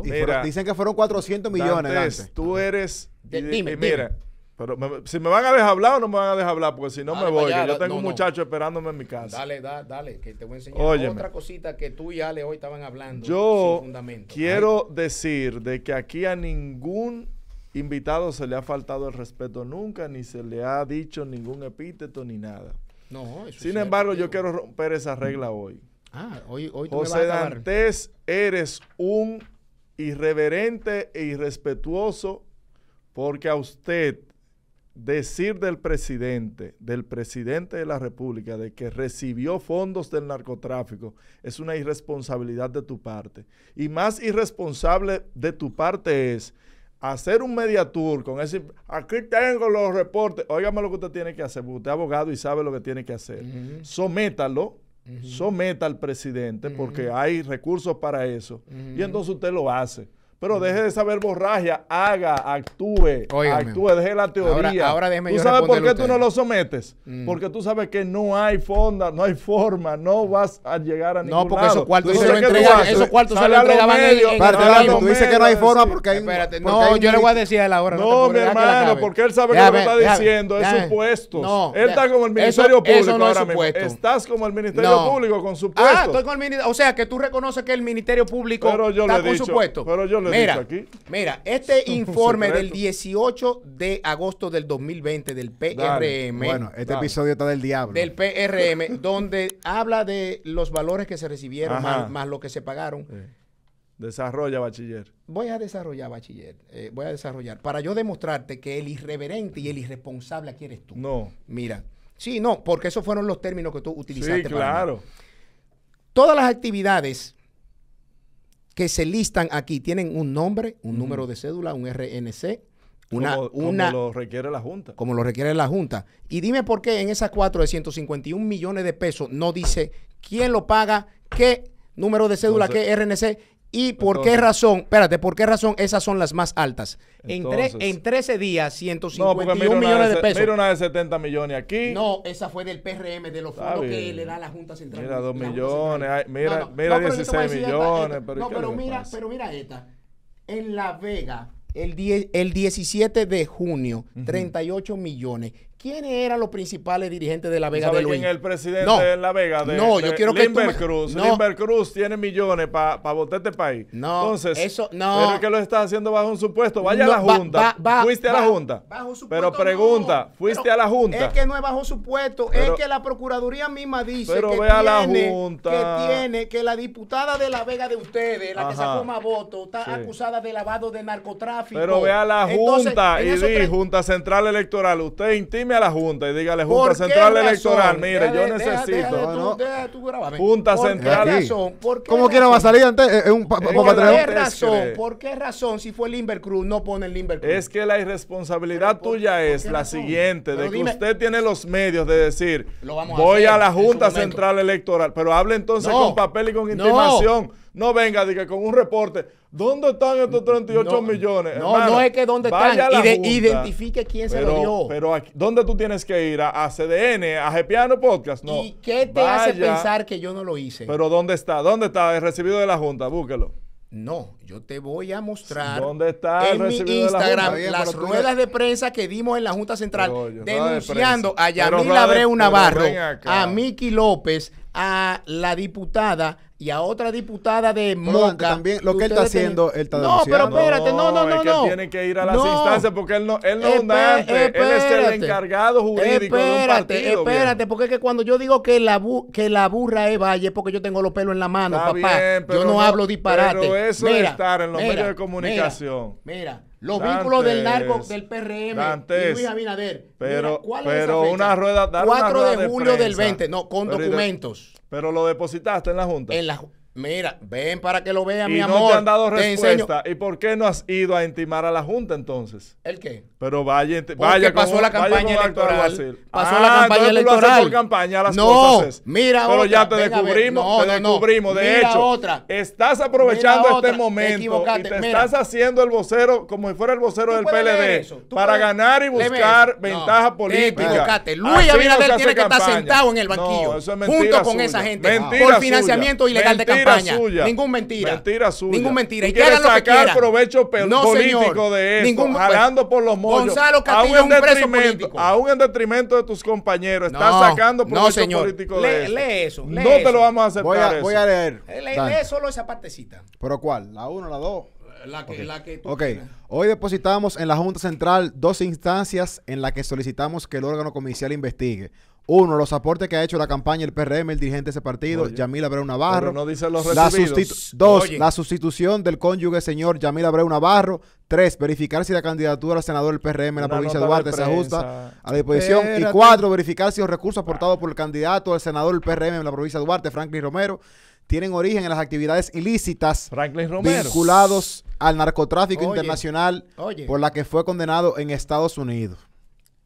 dicen que fueron 400 millones. tú eres... y mira, Pero si me van a dejar hablar o no me van a dejar hablar, porque si no me voy, yo tengo un muchacho esperándome en mi casa. Dale, dale, dale, que te voy a enseñar otra cosita que tú y Ale hoy estaban hablando. Yo quiero decir de que aquí a ningún invitado se le ha faltado el respeto nunca, ni se le ha dicho ningún epíteto ni nada. Sin embargo, yo quiero romper esa regla hoy. Ah, hoy, me Dantes, eres un irreverente e irrespetuoso porque a usted decir del presidente, del presidente de la República, de que recibió fondos del narcotráfico, es una irresponsabilidad de tu parte. Y más irresponsable de tu parte es hacer un media tour con ese. Aquí tengo los reportes. Óigame lo que usted tiene que hacer, porque usted es abogado y sabe lo que tiene que hacer. Sométalo. Someta al presidente porque hay recursos para eso. Y entonces usted lo hace. Pero deje de saber borragia, haga, actúe, actúe, deje la teoría. Ahora, ahora déjeme ¿Tú sabes por qué tú no lo sometes? Mm. Porque tú sabes que no hay fonda, no hay forma, no vas a llegar a ningún No, porque esos cuartos se lo esos cuartos se lo entregaban ellos Tú dices que no hay forma porque hay no, yo le voy a decir a él ahora. No, mi ah, hermano, porque él sabe que lo que está diciendo, es supuesto. Él está como el Ministerio Público ahora mismo. Estás como el Ministerio Público con ah, supuesto. Ah, estoy con el Ministerio, o sea, que tú reconoces que el Ministerio Público está con supuesto. Pero yo le mira, Mira, este *laughs* informe del 18 de agosto del 2020 del PRM. Bueno, este episodio está del diablo. Del PRM, *laughs* donde habla de los valores que se recibieron más, lo que se pagaron. Desarrolla, bachiller. Voy a desarrollar, bachiller. Eh, voy a desarrollar. Para yo demostrarte que el irreverente y el irresponsable aquí eres tú. No. Mira. Sí, no, porque esos fueron los términos que tú utilizaste. Sí, claro. Todas las actividades que se listan aquí tienen un nombre, un número de cédula, un RNC, una, como, una, lo requiere la Junta. Como lo requiere la Junta. Y dime por qué en esas cuatro de 151 millones de pesos no dice quién lo paga, qué número de cédula, qué RNC ¿Y por qué razón? Espérate, ¿por qué razón esas son las más altas? en, en 13 días, 151 millones de, de, pesos. Mira una de 70 millones aquí. No, esa fue del PRM, de los fondos que le da la Junta Central. Mira 2 millones, mira, mira 16 millones. no, pero mira, pero mira esta. En La Vega, el, 17 de junio, 38 millones. ¿Quiénes eran los principales dirigentes de La Vega de Luis? el presidente de La Vega? De, no, yo quiero que tú Cruz. No. Cruz tiene millones para votar este país. No, Entonces, eso no. Pero que lo está haciendo bajo un supuesto. Vaya a la Junta. fuiste a la Junta. pero pregunta, fuiste a la Junta. Es que no es bajo supuesto, es que la Procuraduría misma dice que, tiene, la que tiene que la diputada de La Vega de ustedes, la que sacó más voto, está acusada de lavado de narcotráfico. Pero ve a la Junta y di, Junta Central Electoral, usted intime a la Junta y dígale, Junta Central Electoral, mire, yo necesito. Junta Central. Qué ¿Por qué ¿Cómo quiera va a salir antes? ¿Por qué razón? si fue Limber Cruz no pone el Limber Cruz? Es que la irresponsabilidad tuya es la siguiente, de que usted tiene los medios de decir, voy a, la Junta Central Electoral, pero hable entonces con papel y con intimación. No, no venga, diga con un reporte. ¿Dónde están estos 38 millones? No, no es que dónde están. identifique quién se lo dio. Pero ¿dónde tú tienes que ir? ¿A, CDN? ¿A Gepiano Podcast? No. ¿Y qué te hace pensar que yo no lo hice? Pero ¿dónde está? ¿Dónde está el recibido de la Junta? Búsquelo. No, yo te voy a mostrar en mi Instagram las ruedas de prensa que dimos en la Junta Central denunciando a Yamil Abreu Navarro, a Miki López, a la diputada y a otra diputada de Moca. También, lo que él está haciendo, él está No, pero espérate, no, no, no. que no. que ir a las instancias porque él no, él no Él es el encargado jurídico espérate, Espérate, porque es que cuando yo digo que la, burra es valle es porque yo tengo los pelos en la mano, papá. yo no, hablo disparate. Pero eso mira, es estar en los medios de comunicación. mira los vínculos del narco del PRM y Luis Abinader. Pero, pero una rueda. 4 una rueda de julio del 20, no, con documentos. pero lo depositaste en la Junta. En la Junta. Mira, ven para que lo vean, mi no te han dado respuesta. ¿Y por qué no has ido a intimar a la Junta entonces? ¿El qué? Pero vaya, Porque vaya pasó la campaña electoral. Pasó ah, la campaña electoral. no, Pero ya te descubrimos, te descubrimos. De hecho, estás aprovechando este momento te y te estás haciendo el vocero como si fuera el vocero del PLD para ganar y buscar ventaja política. Te equivocaste. Luis Abinader tiene que estar sentado en el banquillo junto con esa gente por financiamiento ilegal de campaña. Mentira Suya. Ningún mentira. Mentira suya. Ningún mentira. Y quiere sacar que provecho político de eso, Ningún, por los mollos. Gonzalo Castillo un preso político. Aún en detrimento de tus compañeros. Estás sacando provecho no, señor. político de eso. Lee eso. Lee no te lo vamos a aceptar voy a, eso. Voy a leer. Lee, solo esa partecita. ¿Pero cuál? ¿La uno la 2? La que, la que tú ok, hoy depositamos en la Junta Central dos instancias en las que solicitamos que el órgano comercial investigue. Uno, los aportes que ha hecho la campaña el PRM, el dirigente de ese partido, Yamil Abreu Navarro. Dos, la sustitución del cónyuge señor Yamil Abreu Navarro. Tres, verificar si la candidatura al senador del PRM en la provincia de Duarte se ajusta a la disposición. Y cuatro, verificar si los recursos aportados ah. por el candidato al senador del PRM en la provincia de Duarte, Franklin Romero, tienen origen en las actividades ilícitas vinculados al narcotráfico internacional por la que fue condenado en Estados Unidos.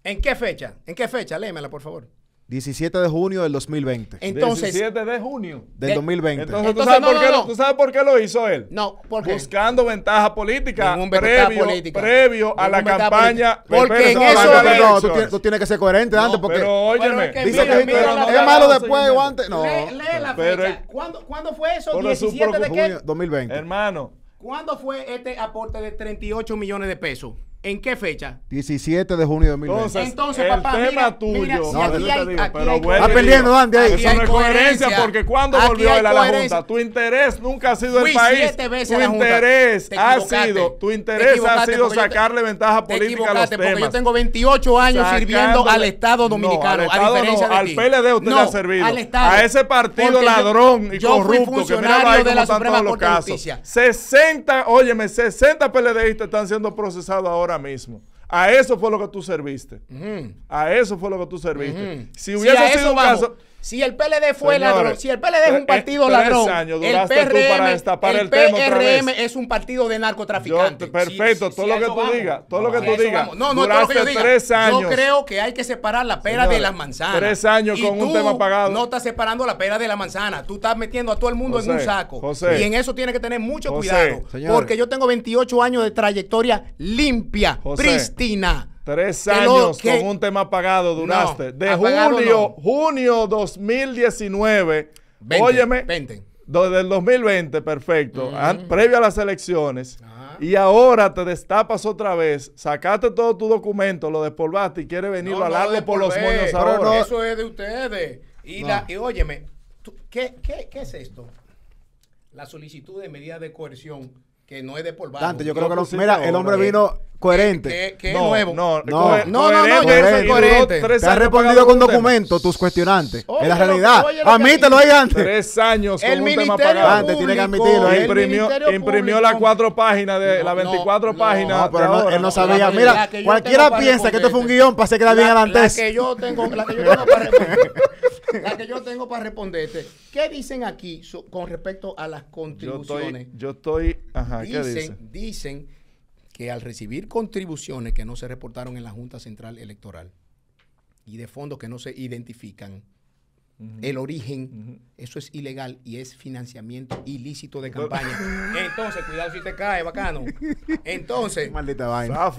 ¿En qué fecha? ¿En qué fecha? Lémela, por favor. 17 de junio del 2020. Entonces, 17 de junio del 2020. Entonces, ¿tú, sabes por qué Lo, hizo él? No, porque buscando ventaja política previo, previo a la campaña. Porque en eso tú tienes, que ser coherente antes porque Pero óyeme, es, que es malo después o antes, no. Lee, la pero ¿Cuándo, fue eso? 17 de qué? 2020. Hermano, ¿cuándo fue este aporte de 38 millones de pesos? ¿En qué fecha? 17 de junio de 2020. Entonces, Entonces papá, tema mira, tuyo. Mira, aquí hay, aquí pero está perdiendo, Dante. Ahí. Eso no es coherencia, porque cuando volvió él a la Junta, tu interés nunca ha sido el país. tu interés ha sido, tu interés ha sido sacarle ventaja política a los temas. Porque yo tengo 28 años sirviendo al Estado dominicano. al PLD usted le ha servido. a ese partido ladrón y corrupto que mira ahí como están todos los casos. 60, óyeme, 60 PLDistas están siendo procesados ahora mismo. A eso fue lo que tú serviste. A eso fue lo que tú serviste. Si hubiese sido un si el PLD fue ladrón, si el PLD es un partido ladrón, el PRM, es un partido de narcotraficantes. perfecto, todo, lo, que tú digas, No, no, no, lo que No, tres años. Yo creo que hay que separar la pera de las manzanas. Tres años con un tema pagado. No estás separando la pera de la manzana. Tú estás metiendo a todo el mundo en un saco. y en eso tienes que tener mucho cuidado. Porque yo tengo 28 años de trayectoria limpia, pristina. Tres años con un tema pagado duraste. de julio junio, 2019. óyeme. 20. el 2020, perfecto. previo a las elecciones. Y ahora te destapas otra vez. Sacaste todo tu documento, lo despolvaste y quieres venir a hablarle por los moños ahora. eso es de ustedes. Y, la, óyeme, ¿qué, qué es esto? La solicitud de medida de coerción que no es de por Dante, yo creo que lo, mira, el hombre eh, vino coherente. Que, no, No, no, no, no, yo coherente. respondido con documentos tus cuestionantes. En la realidad. Admítelo ahí antes. Tres años con el un tema pagado. tiene que admitirlo. ¿eh? Imprimió, las cuatro páginas de las 24 páginas. No, él no sabía. Mira, cualquiera piensa que esto fue un guión para hacer bien adelante. La que yo la que yo la que yo tengo para responderte. ¿Qué dicen aquí con respecto a las contribuciones? Yo estoy, dicen que al recibir contribuciones que no se reportaron en la Junta Central Electoral y de fondos que no se identifican, el origen, eso es ilegal y es financiamiento ilícito de campaña. *laughs* Entonces, cuidado si te cae, bacano. Entonces, maldita vaina.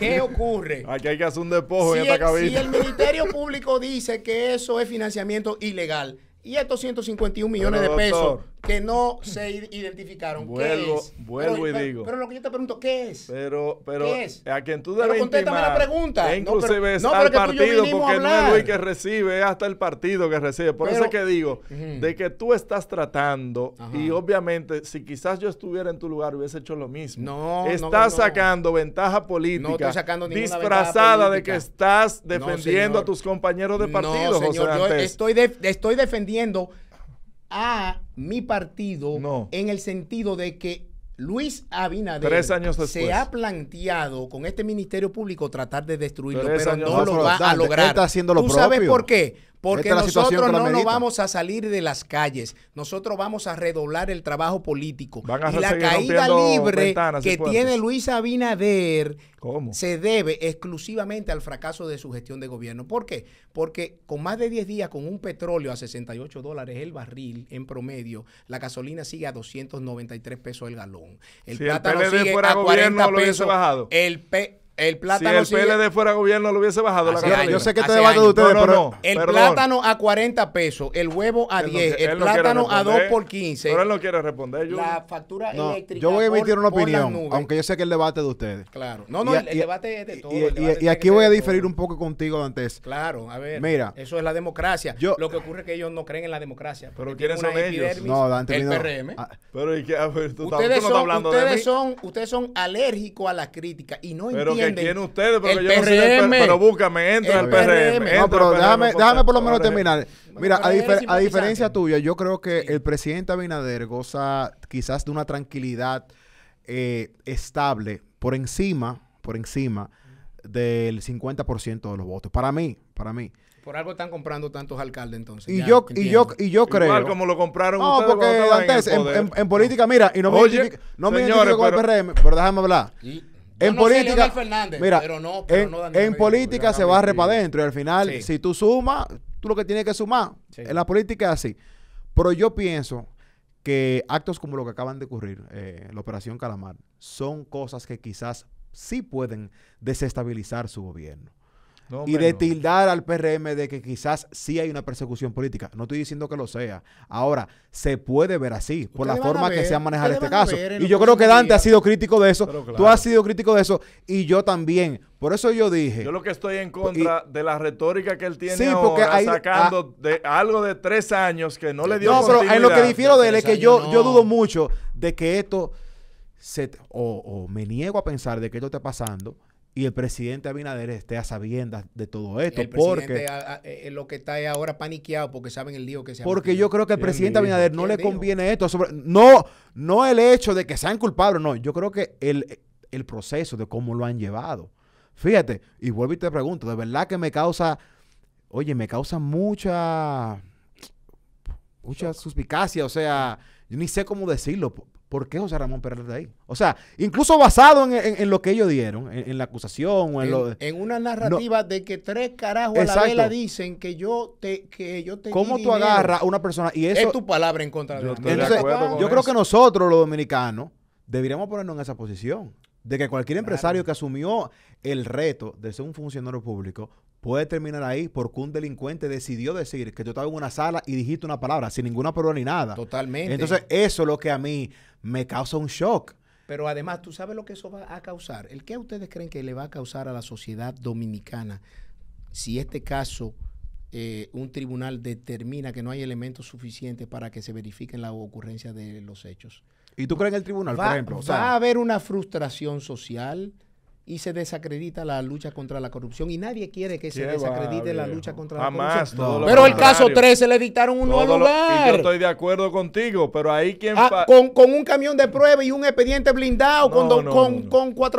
¿qué, ocurre? Aquí hay que hacer un despojo en esta cabeza. Si el Ministerio Público dice que eso es financiamiento ilegal y estos 151 millones de pesos que no se identificaron. Vuelvo, vuelvo y digo. Pero lo que yo te pregunto, ¿qué es? Pero, pero ¿Qué es? a quien tú debes pero contéstame la pregunta. E inclusive no, es al partido, porque no es Luis que recibe, es hasta el partido que recibe. Por eso es que digo, de que tú estás tratando, y obviamente, si quizás yo estuviera en tu lugar, hubiese hecho lo mismo. No, Estás sacando ventaja política. No estoy sacando ninguna Disfrazada de que estás defendiendo a tus compañeros de partido, señor, Yo estoy, estoy defendiendo a mi partido en el sentido de que Luis Abinader se ha planteado con este Ministerio Público tratar de destruirlo, pero no lo va a lograr. Está haciendo lo sabes por qué? Porque nosotros no nos vamos a salir de las calles, nosotros vamos a redoblar el trabajo político. y la caída libre que tiene Luis Abinader se debe exclusivamente al fracaso de su gestión de gobierno. ¿Por qué? Porque con más de 10 días, con un petróleo a 68 dólares el barril en promedio, la gasolina sigue a 293 pesos el galón. El si plátano el sigue a 40 gobierno, pesos. El P el plátano si el PLD fuera gobierno lo hubiese bajado la Yo sé que este debate de ustedes, pero el plátano a 40 pesos, el huevo a 10, el plátano a 2 por 15. Pero él no quiere responder. Yo... La factura eléctrica. Yo voy a emitir una opinión, aunque yo sé que el debate de ustedes. Claro. No, no, el, debate es de todo. Y, aquí voy a diferir un poco contigo, Dantes. Claro, a ver. Mira. Eso es la democracia. lo que ocurre es que ellos no creen en la democracia. Pero quieren son ellos. No, Dantes. El PRM. Pero estás hablando de Ustedes son alérgicos a la crítica y no entienden entienden. ustedes, Pero yo Pero búscame, entra al PRM. PRM. no, pero déjame, déjame por lo menos terminar. Mira, a, diferencia tuya, yo creo que el presidente Abinader goza quizás de una tranquilidad eh, estable por encima, por encima del 50% de los votos. Para mí, para mí. Por algo están comprando tantos alcaldes entonces. Y, yo, y yo, y yo creo. Igual como lo compraron no, porque antes en, política, mira, y no me, no me señores, con el PRM, pero déjame hablar en política, política se va para adentro y al final, si tú sumas, tú lo que tienes que sumar. En la política es así. Pero yo pienso que actos como lo que acaban de ocurrir, eh, la operación Calamar, son cosas que quizás sí pueden desestabilizar su gobierno y de tildar al PRM de que quizás sí hay una persecución política. No estoy diciendo que lo sea. Ahora, se puede ver así, por la forma que se ha manejado este caso. Y yo creo que Dante ha sido crítico de eso. Tú has sido crítico de eso. Y yo también. Por eso yo dije. Yo lo que estoy en contra de la retórica que él tiene sí, porque hay, sacando de, algo de tres años que no le dio. No, pero en lo que difiero de él es que yo, yo dudo mucho de que esto se, o, me niego a pensar de que esto está pasando y el presidente Abinader esté a sabiendas de todo esto. porque eh, lo que está ahora paniqueado porque saben el lío que se ha Porque yo creo que el presidente Abinader no le conviene esto. no, no el hecho de que sean culpables, no. Yo creo que el, el proceso de cómo lo han llevado. Fíjate, y vuelvo y te pregunto, de verdad que me causa, oye, me causa mucha, mucha suspicacia, o sea, yo ni sé cómo decirlo, ¿Por qué José Ramón Pérez está ahí? O sea, incluso basado en, lo que ellos dieron, en, la acusación o en, lo, en una narrativa de que tres carajos a la vela dicen que yo te que yo te ¿Cómo tú agarras a una persona y eso es tu palabra en contra de Yo, yo creo que nosotros los dominicanos deberíamos ponernos en esa posición de que cualquier empresario que asumió el reto de ser un funcionario público puede terminar ahí porque un delincuente decidió decir que yo estaba en una sala y dijiste una palabra sin ninguna prueba ni nada. Totalmente. Entonces, eso es lo que a mí me causa un shock. Pero además, ¿tú sabes lo que eso va a causar? ¿El qué ustedes creen que le va a causar a la sociedad dominicana si este caso eh, un tribunal determina que no hay elementos suficientes para que se verifiquen la ocurrencia de los hechos? ¿Y tú crees en el tribunal, por ejemplo? va a haber una frustración social, y se desacredita la lucha contra la corrupción. Y nadie quiere que se desacredite la lucha contra la corrupción. pero el caso 13 le dictaron un nuevo lugar. y yo estoy de acuerdo contigo, pero ahí quien... Ah, con, un camión de prueba y un expediente blindado con,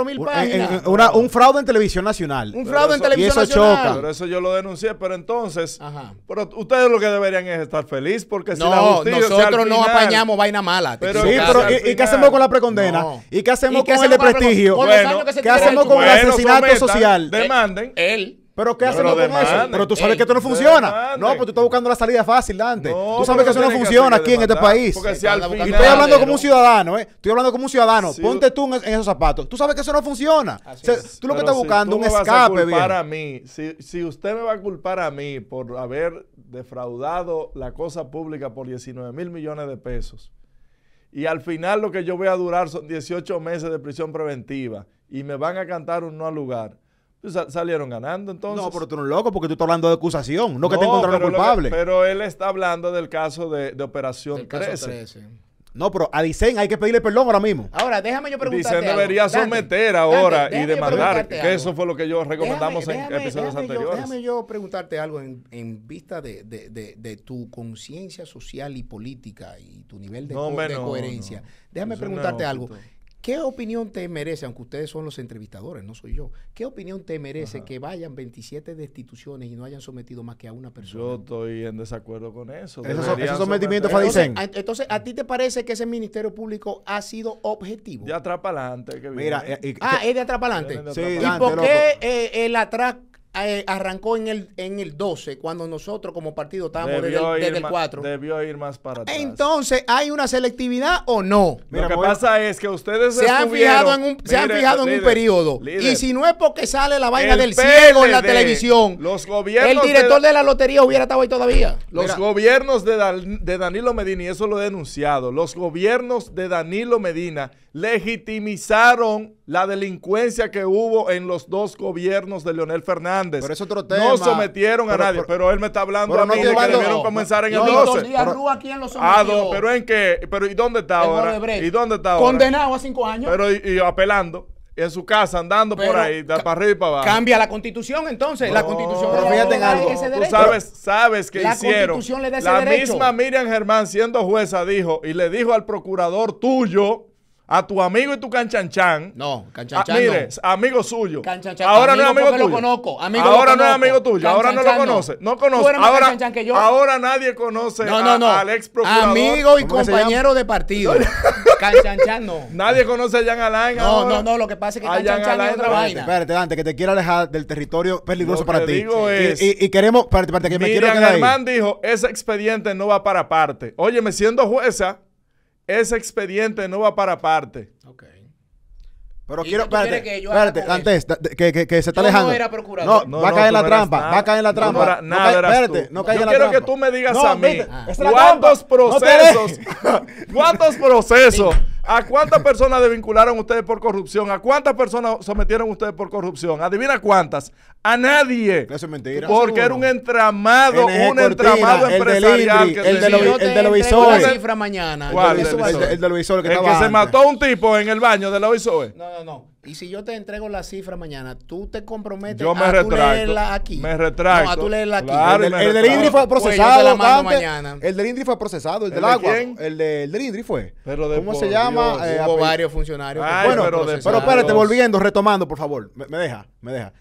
mil páginas. un fraude en televisión nacional. Un fraude en televisión eso nacional. Pero eso yo lo denuncié, pero entonces... Pero ustedes lo que deberían es estar feliz porque si la justicia... nosotros no apañamos vaina mala. Pero, sí, pero ¿y, qué hacemos con la precondena? ¿Y qué hacemos con el de prestigio? ¿Qué hacemos con el asesinato social. Demanden. Eh, él. Pero ¿qué hacemos con eso? Pero tú sabes que esto no funciona. No, porque tú estás buscando la salida fácil, Dante. tú sabes que eso no funciona aquí en este país. y estoy hablando como un ciudadano, ¿eh? Estoy hablando como un ciudadano. Ponte tú en, esos zapatos. Tú sabes que eso no funciona. tú lo que estás buscando es un escape, Para mí, si, si usted me va a culpar a mí por haber defraudado la cosa pública por 19 mil millones de pesos y al final lo que yo voy a durar son 18 meses de prisión preventiva y me van a cantar un no al lugar. Pues salieron ganando entonces. No, pero tú no loco porque tú estás hablando de acusación, no, que te encontraron culpable. pero él está hablando del caso de, Operación 13. No, pero a Dicen hay que pedirle perdón ahora mismo. Ahora, déjame yo preguntarte. Dicen debería someter ahora y demandar, que eso fue lo que yo recomendamos en episodios anteriores. déjame yo preguntarte algo en, vista de, tu conciencia social y política y tu nivel de, coherencia. déjame preguntarte algo. ¿Qué opinión te merece, aunque ustedes son los entrevistadores, no soy yo, qué opinión te merece que vayan 27 destituciones y no hayan sometido más que a una persona? Yo estoy en desacuerdo con eso. Esos sometimiento sometimientos entonces, entonces, ¿a ti te parece que ese Ministerio Público ha sido objetivo? De atrapalante. Mira, eh, ah, es de atrapalante. ¿Y por qué eh, el atrás? Eh, arrancó en el, en el 12, cuando nosotros como partido estábamos desde, el, 4. debió ir más para atrás. Entonces, ¿hay una selectividad o no? Lo que pasa es que ustedes se han fijado en un, se han fijado un periodo. y si no es porque sale la vaina del ciego en la televisión, el director de, la lotería hubiera estado ahí todavía. Los gobiernos de, de Danilo Medina, y eso lo he denunciado, los gobiernos de Danilo Medina legitimizaron la delincuencia que hubo en los dos gobiernos de Leonel Fernández. Pero No sometieron a nadie, pero, él me está hablando pero a mí de que debieron comenzar en el 12. Rúa, ¿quién ah, pero en qué, pero ¿y dónde está ahora? ¿Y dónde está Condenado a cinco años. Pero y, apelando en su casa andando por ahí, para arriba y para abajo. Cambia la constitución entonces, la constitución. Pero fíjate en Tú sabes, sabes que hicieron. la misma Miriam Germán siendo jueza dijo y le dijo al procurador tuyo a tu amigo y tu canchanchan. No, ah, canchanchan. mire, amigo suyo. Ahora no es amigo tuyo. Lo conozco. ahora no es amigo tuyo. Ahora no lo conoce. No, conoce. Ahora, ahora nadie conoce A, al ex procurador. Amigo y compañero de partido. *laughs* canchanchan no. Nadie conoce a Jan Alain. No, no, no. Lo que pasa es que Canchanchan es otra vaina. Espérate, Dante, que te quiero alejar del territorio peligroso para ti. y, queremos. Espérate, espérate, que me quiero quedar. Germán dijo: ese expediente no va para parte. Óyeme, siendo jueza ese expediente no va para parte. Ok. Pero quiero, espérate, espérate, antes, que, que, que, se está yo alejando. No, era procurador. no, no, va a caer en la trampa, va a caer en la trampa. No, no cae, espérate, no caiga en la trampa. quiero que tú me digas a mí, ah, *laughs* ¿cuántos procesos, cuántos procesos ¿A cuántas personas desvincularon ustedes por corrupción? ¿A cuántas personas sometieron ustedes por corrupción? ¿Adivina cuántas? A nadie. Eso es mentira. Porque era un entramado, un entramado empresarial. El, que el, de lo, el del Ovisoe. La cifra mañana. ¿Cuál? El, de El, que, el que se mató un tipo en el baño del Ovisoe. No, no, no. Y si yo te entrego la cifra mañana, tú te comprometes me a tú leerla aquí. Me retracto. No, a tú leerla aquí. el, del Indri fue pues procesado. mañana. El del Indri fue procesado, el, del agua. El, del Indri fue. Pero ¿Cómo se llama? Eh, hubo varios funcionarios. bueno, pero, espérate, volviendo, retomando, por favor. me deja, me deja.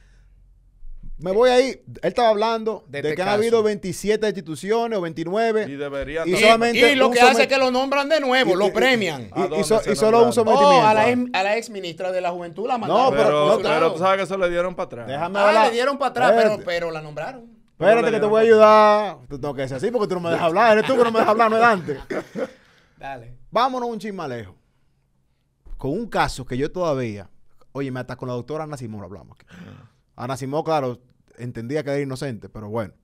Me voy ahí. Él estaba hablando de, este que han habido 27 instituciones o 29. Y debería y, solamente y lo que hace es que lo nombran de nuevo, lo premian. Y, solo un sometimiento. Oh, a, la ex, a la ex ministra de la Juventud la mandaron. No, pero, no, pero tú sabes que eso le dieron para atrás. Déjame ah, le dieron para atrás, pero, pero la nombraron. Espérate que te voy a ayudar. no tengo que decir así porque tú no me dejas hablar. Eres tú que no me dejas hablar, no es *laughs* Dale. Vámonos un chisme lejos. Con un caso que yo todavía. Oye, me hasta con la doctora Ana Simón hablamos Ana Simó, claro, entendía que era inocente, pero bueno.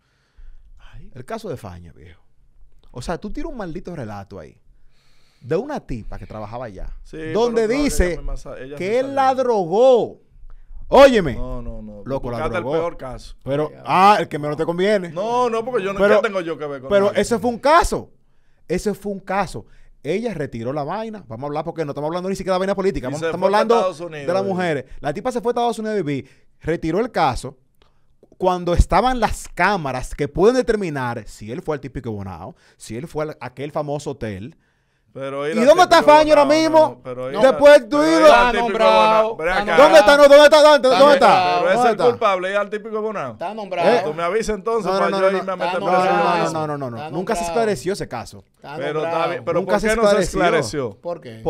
El caso de Faña, viejo. O sea, tú tiras un maldito relato ahí de una tipa que trabajaba allá, donde dice que él la drogó. Óyeme. No, no, no. Loco, la drogó. el peor caso. Pero, ah, el que menos te conviene. No, no, porque yo no pero, tengo yo que ver con Pero ese fue un caso. Ese fue un caso. Ella retiró la vaina. Vamos a hablar porque no estamos hablando ni siquiera de la vaina política. estamos hablando de las mujeres. La tipa se fue a Estados Unidos a vivir retiró el caso cuando estaban las cámaras que pueden determinar si él fue al típico Bonao, si él fue a aquel famoso hotel. ¿Y dónde está Faño ahora mismo? Después tú hijo ah, ¿Dónde está? ¿Dónde está? ¿Dónde, está? Pero es el culpable, es típico Bonao. Está nombrado. Tú me avisas entonces para yo irme a meter No, No, no, no, no. Nunca se esclareció ese caso. pero, Nunca se no esclareció? ¿Por qué?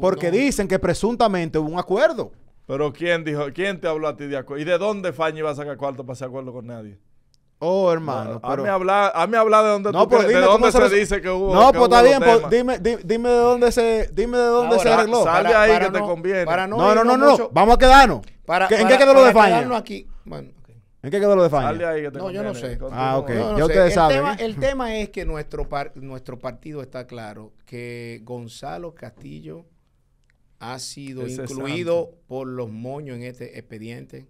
porque dicen que presuntamente hubo un acuerdo. Pero ¿quién dijo? ¿Quién te habló a ti de acuerdo? ¿Y de dónde Fañi va a sacar cuarto para hacer acuerdo con nadie? Oh, hermano. ¿a hazme, hablar, de dónde, no, tú dónde se, dice que hubo. No, pues está bien, pues, dime, dime, de dónde se, dime de dónde se arregló. Sale de ahí que te conviene. no, no, no, no, Vamos a quedarnos. ¿En qué quedó lo de Faña? aquí. ¿En qué quedó lo de Faña? Sale ahí que te no, yo no sé. Ah, ok. ya ustedes saben. el tema es que nuestro, par, nuestro partido está claro que Gonzalo Castillo ha sido incluido por los moños en este expediente.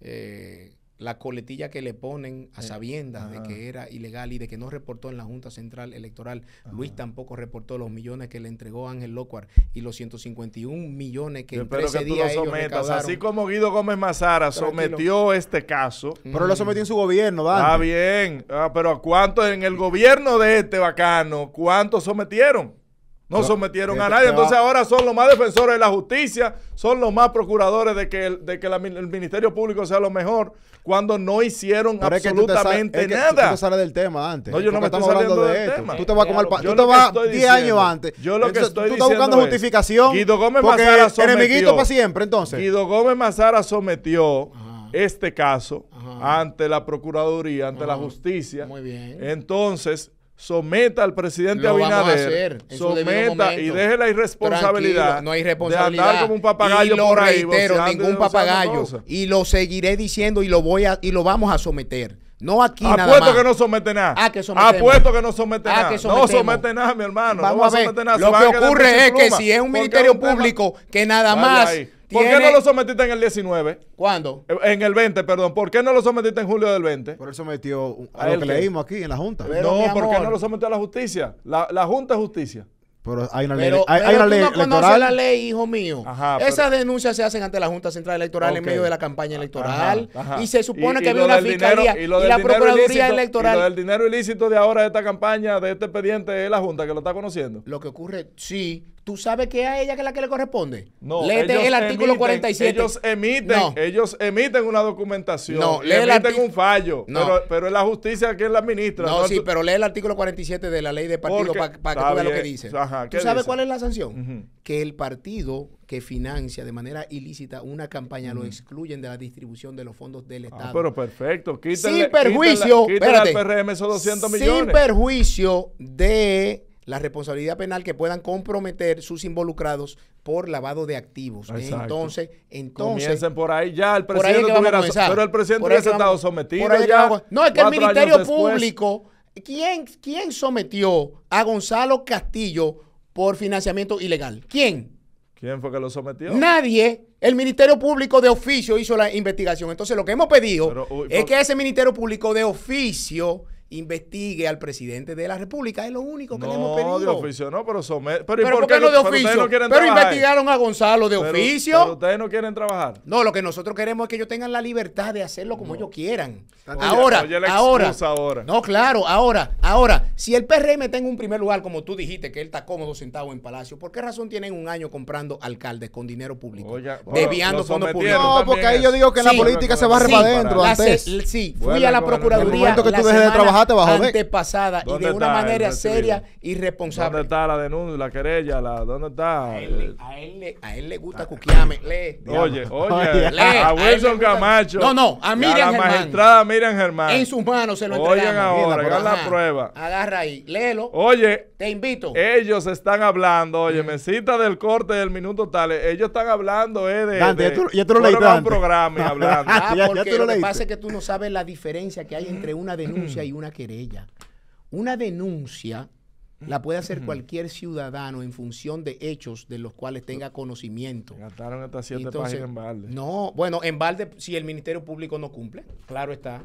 Eh, la coletilla que le ponen a eh, sabiendas de que era ilegal y de que no reportó en la Junta Central Electoral. Luis tampoco reportó los millones que le entregó Ángel Locuar y los 151 millones que le 13 sometas, Así como Guido Gómez Mazara sometió este caso. Pero lo sometió en su gobierno, Está Ah, bien. pero ¿cuántos en el gobierno de este bacano, cuántos sometieron? No sometieron a nadie. Entonces ahora son los más defensores de la justicia, son los más procuradores de que el, de que el Ministerio Público sea lo mejor, cuando no hicieron absolutamente nada. Tú te sales del tema antes. No, yo no me estoy saliendo del de tema. Tú te vas, como al, 10 años antes. Yo lo que estoy Tú estás buscando justificación. Guido Gómez Mazara sometió. Enemiguito para siempre, entonces. Guido Gómez Mazara sometió este caso ante la Procuraduría, ante la justicia. Muy bien. Entonces, someta al presidente Abinader, someta y deje la irresponsabilidad, no hay responsabilidad de andar como un papagayo lo por ahí, ningún papagayo y lo seguiré diciendo y lo voy a y lo vamos a someter. No aquí Apuesto nada más. que no somete nada. Ah, que Apuesto que no somete ah, nada. no somete nada, mi hermano. Vamos no va a someter nada. Lo que ocurre es que si es un ministerio público que nada más ¿Por qué no lo sometiste en el 19? ¿Cuándo? Eh, en el 20, perdón. ¿Por qué no lo sometiste en julio del 20? Por eso metió a, lo que leímos aquí en la Junta. no, ¿por qué no lo sometió a la justicia? La, Junta es justicia. Pero hay una ley. Hay, pero no la ley, hijo mío. Ajá, Esas denuncias se hacen ante la Junta Central Electoral en medio de la campaña electoral. Y se supone que había una fiscalía y, la Procuraduría Electoral. Y lo del dinero ilícito de ahora de esta campaña, de este expediente, es la Junta que lo está conociendo. Lo que ocurre, sí, ¿Tú sabes que a ella que es la que le corresponde? No, Léete el artículo 47. Ellos emiten, ellos emiten una documentación. No, emiten un fallo. No. Pero, es la justicia que la administra. No, sí, pero lee el artículo 47 de la ley de partido para que tú veas lo que dice. ¿Tú sabes cuál es la sanción? Que el partido que financia de manera ilícita una campaña lo excluyen de la distribución de los fondos del ah, Estado. Ah, pero perfecto. quítale, sin perjuicio. PRM esos 200 millones. Sin perjuicio de la responsabilidad penal que puedan comprometer sus involucrados por lavado de activos. ¿eh? Entonces, entonces. Comiencen por ahí ya, el presidente es Pero el presidente hubiese estado sometido. no, es que el Ministerio Público. ¿quién, ¿Quién sometió a Gonzalo Castillo por financiamiento ilegal? ¿Quién? ¿Quién fue que lo sometió? Nadie. El Ministerio Público de Oficio hizo la investigación. Entonces, lo que hemos pedido es que ese Ministerio Público de Oficio investigue al presidente de la República. Es lo único que le hemos pedido. No, de oficio no, pero Pero, no de oficio? pero investigaron a Gonzalo de oficio. ustedes no quieren trabajar. No, lo que nosotros queremos es que ellos tengan la libertad de hacerlo como ellos quieran. ahora, ahora, No, claro, ahora, ahora. Si el PRM está un primer lugar, como tú dijiste, que él está cómodo sentado en Palacio, ¿por qué razón tienen un año comprando alcaldes con dinero público? desviando fondos públicos. No, porque ahí yo digo que la política se va a para adentro. Sí, fui a la Procuraduría. que debate pasada y de una manera seria y responsable. ¿Dónde está la denuncia, la querella? La, ¿Dónde está? A él, le- gusta ah. cuquiame. Lee. Oye, oye, Lee, a Wilson Camacho. No, no, a Miriam Germán. A la magistrada Miriam Germán. En sus manos se lo Oigan ahora, la prueba. Agarra ahí, léelo. Oye, Te invito. ellos están hablando, oye, mm. me cita del corte del minuto tal, ellos están hablando eh, de, Dante, de- lo un programa *laughs* hablando. Ah, ya- ya ah, lo lo que pasa es que tú no sabes la diferencia que hay entre una denuncia y una querella. Una denuncia la puede hacer cualquier ciudadano en función de hechos de los cuales tenga conocimiento. Gastaron hasta siete páginas en balde. No, bueno, en balde si el Ministerio Público no cumple, claro está.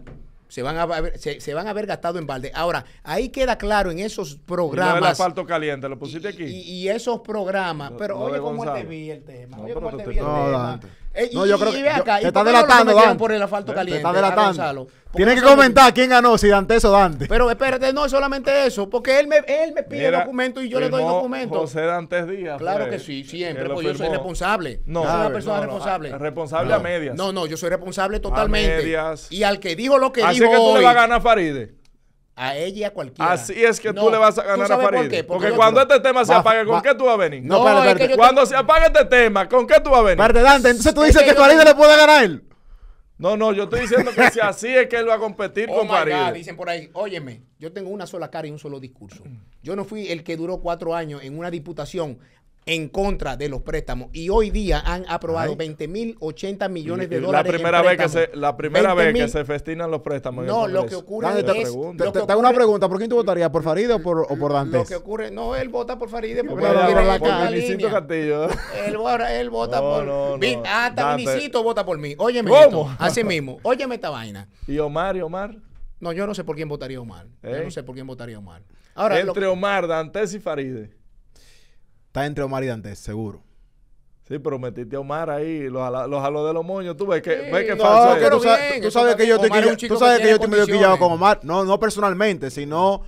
Se van, a haber, se, van a gastado en balde. Ahora, ahí queda claro en esos programas. Y asfalto caliente, lo pusiste aquí. Y, esos programas. pero oye, cómo te vi el tema. oye, cómo te vi el tema. Eh, no, y, yo creo que. Acá, yo, te está delatando, Dante. Por el asfalto caliente, te está delatando. Tiene que comentar quién ganó, si Dantes o Dante. Pero espérate, no es solamente eso, porque él me, él me pide documentos y yo le doy documentos. José Dantes Díaz. Claro que pues, sí, siempre, porque yo soy responsable. No, yo una persona no, responsable. A, responsable a medias. No, no, yo soy responsable totalmente. Y al que dijo lo que Así dijo. Así que tú hoy, le vas a ganar a Faride. A ella y a cualquiera. Así es que tú le vas a ganar a Farid. Porque, cuando este tema se apague, ¿con qué tú vas a venir? No, Cuando se apague este tema, ¿con qué tú vas a venir? Parte, Dante, entonces tú dices que, que le puede ganar él. No, no, yo estoy diciendo que si así es que él va a competir oh con Farid. Dicen por ahí, óyeme, yo tengo una sola cara y un solo discurso. Yo no fui el que duró cuatro años en una diputación en contra de los préstamos. Y hoy día han aprobado 20 mil 80 millones de dólares. La primera, vez, que se, la primera vez que se festinan los préstamos. No, lo que ocurre es. Te, una pregunta: ¿por quién tú votarías? ¿Por Faride o por, o Lo que ocurre, no, él vota por Faride porque no, la por Vinicito Castillo. Él, él vota por. No, Hasta Vinicito vota por mí. Óyeme. ¿Cómo? así mismo. Óyeme esta vaina. ¿Y Omar y Omar? No, yo no sé por quién votaría Omar. Yo ¿Eh? no sé por quién votaría Omar. Ahora, Entre Omar, Dantes y Faride. Está entre Omar y Dante, seguro. Sí, pero metiste a Omar ahí, los jaló de los moños. Tú ves que, ves que no, falso que tú, sabes, tú sabes que yo estoy, tú sabes que, yo estoy medio quillado con Omar. No, no personalmente, sino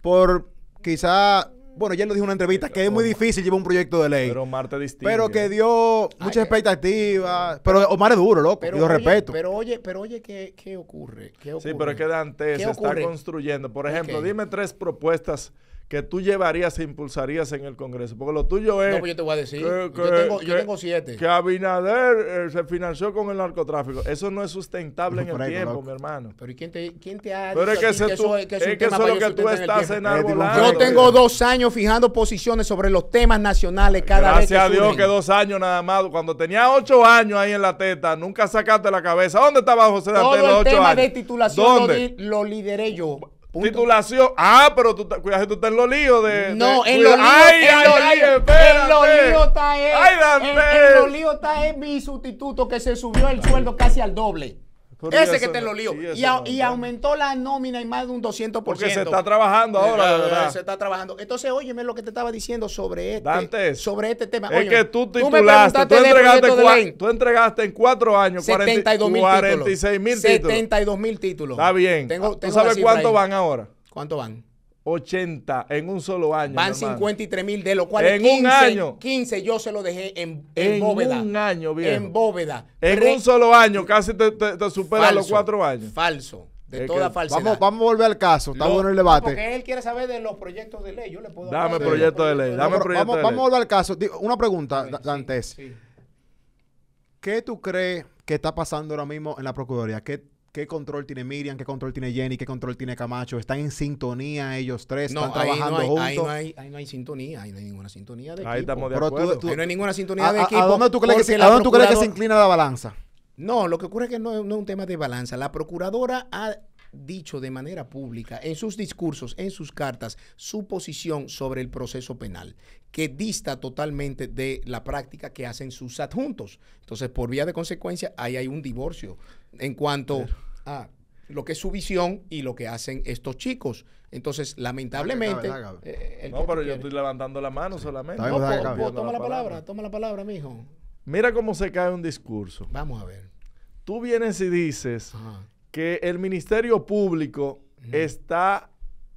por quizá... Bueno, ya lo dijo en una entrevista que es muy difícil llevar un proyecto de ley. Pero Omar te distingue. Pero que dio muchas expectativas. Pero Omar es duro, loco. Pero lo respeto. Pero oye, pero oye, ¿qué, qué ocurre? ¿qué ocurre? Sí, pero es que Dante se está construyendo. Por ejemplo, dime tres propuestas que tú llevarías e impulsarías en el Congreso? Porque lo tuyo es... No, pues yo te voy a decir. yo, tengo, siete. Que Abinader eh, se financió con el narcotráfico. Eso no es sustentable en el tiempo, mi hermano. Pero ¿y quién te, quién te ha Pero dicho es que, eso, que que tú estás en enarbolando. Yo tengo dos años fijando posiciones sobre los temas nacionales cada Gracias vez Gracias a Dios que dos años nada más. Cuando tenía ocho años ahí en la teta, nunca sacaste la cabeza. ¿Dónde estaba José Dante el tema de titulación lo lideré yo. Titulación. Ah, pero tú, cuidado tú estás en los líos de. No, en los líos. en los líos está él. En, los líos está él, mi sustituto, que se subió el sueldo casi al doble. Ese que te lo lío. y, aumentó la nómina en más de un 200%. Porque se está trabajando eh, ahora, eh, Se está trabajando. Entonces, óyeme lo que te estaba diciendo sobre este, sobre este tema. es que tú titulaste, tú, entregaste, en cuatro años 46 mil títulos. 72 mil títulos. Está bien. Tengo, ah, ¿Tú sabes cuánto van ahora? ¿Cuánto van? 80 en un solo año. Van 53 mil, de lo cual en 15, un año. 15 yo se lo dejé en, bóveda. En un año, bien. En bóveda. En un solo año, casi te, supera los cuatro años. Falso. De toda falsedad. Vamos, vamos a volver al caso. Estamos en el debate. porque él quiere saber de los proyectos de ley. Yo le puedo Dame de ley. dame proyecto vamos, de ley. Vamos a volver al caso. Una pregunta, antes. Dantes. ¿Qué tú crees que está pasando ahora mismo en la Procuraduría? ¿Qué qué control tiene Miriam, qué control tiene Jenny, qué control tiene Camacho. Están en sintonía ellos tres, no, están trabajando no juntos. Ahí no, hay, ahí no hay sintonía, ahí no hay ninguna sintonía de equipo. Ahí estamos de acuerdo. no hay ninguna sintonía de equipo. ¿A dónde tú crees, que se, inclina la balanza? No, lo que ocurre es que no, es un tema de balanza. La procuradora ha dicho de manera pública, en sus discursos, en sus cartas, su posición sobre el proceso penal, que dista totalmente de la práctica que hacen sus adjuntos. Entonces, por vía de consecuencia, ahí hay un divorcio en cuanto a lo que es su visión y lo que hacen estos chicos. Entonces, lamentablemente... Ah, eh, no, pero yo estoy levantando la mano solamente. No, toma la palabra, toma la palabra, mijo. Mira cómo se cae un discurso. Vamos a ver. Tú vienes y dices que el Ministerio Público está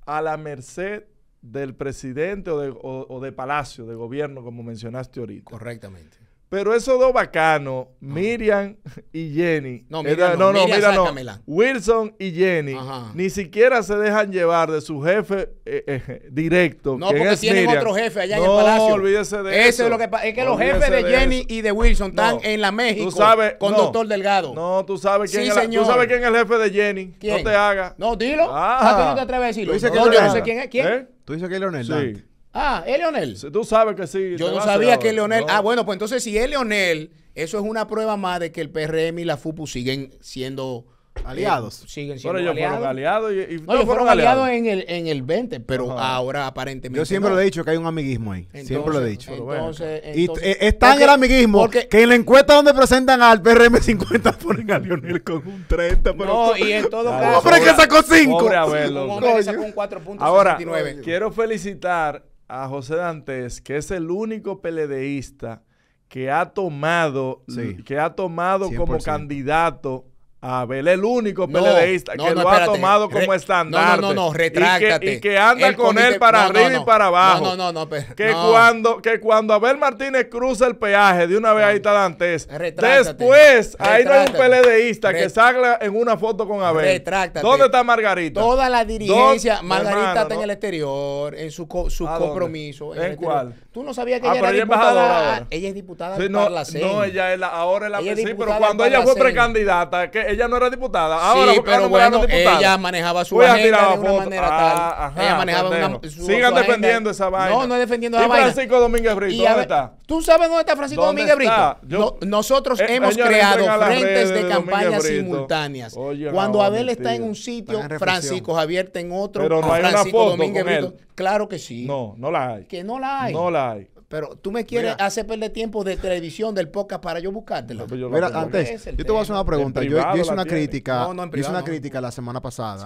a la merced del presidente o de, o de Palacio, de gobierno, como mencionaste ahorita. Correctamente. Pero esos dos bacanos, Miriam y Jenny. No, Miriam, no, no, no, Wilson y Jenny Ajá. ni siquiera se dejan llevar de su jefe eh, eh, directo. No, porque es tienen otro jefe allá en el palacio. No, olvídese de eso. eso. Es, lo que, es que los jefes de, Jenny y de Wilson están en la México tú sabes, con Doctor Delgado. No, tú sabes quién es tú sabes quién es el jefe de Jenny. No te hagas. No, dilo. Ah. ¿A qué no te atreves a decirlo? Tú dices que yo no sé quién es. ¿Quién? ¿Eh? Tú dices que es Leonel. Sí. Ah, es Leonel. Tú sabes que sí. Yo no sabía que Leonel. Ah, bueno, pues entonces si es Leonel, eso es una prueba más de que el PRM y la FUPU siguen siendo eh, aliados. siguen siendo ellos aliados. aliados no, fueron aliados en el, en el 20, pero ahora aparentemente. Yo siempre lo he dicho que hay un amiguismo ahí. siempre lo he dicho. Entonces, y eh, es el amiguismo porque, que en la encuesta donde presentan al PRM 50 ponen a Lionel con un 30. Pero no, y en todo caso. ¡Hombre, que sacó 5! Hombre, que sacó un 4.69. Ahora, quiero felicitar a José Dantes, que es el único PLDista que ha tomado, que ha tomado como candidato Abel, el único no, que lo ha tomado como estándar estandarte. No, no, no, retráctate. Y que, anda con él para arriba y para abajo. No, no, no, que, Cuando, que cuando Abel Martínez cruza el peaje, de una vez ahí está Dantes. Después, ahí no hay un PLDista que salga en una foto con Abel. Retráctate. ¿Dónde está Margarita? Toda la dirigencia. Margarita está en el exterior, en su, compromiso. ¿En, cuál? Tú no sabías que ah, ella era diputada. Ella es diputada no, la No, ella es la, ahora es la ella pero cuando ella fue precandidata, que ella no era diputada. Ahora sí, pero bueno, ella manejaba su vida agenda de una manera tal. Ah, ella manejaba una, su, Sigan defendiendo esa vaina. No, no es defendiendo esa vaina. ¿Y Francisco Domínguez Brito? ¿Dónde está? ¿Tú sabes dónde está Francisco Domínguez Brito? nosotros eh, hemos creado frentes de, campaña simultáneas. Cuando Abel está en un sitio, Francisco Javier está en otro, Francisco Domínguez Brito Claro que sí. No, no la hay. Que no la hay. No la hay. Pero tú me quieres hacer perder tiempo de televisión del podcast para yo buscártela. Mira, antes, yo te voy a hacer una pregunta. Yo, hice una crítica, hice una crítica la semana pasada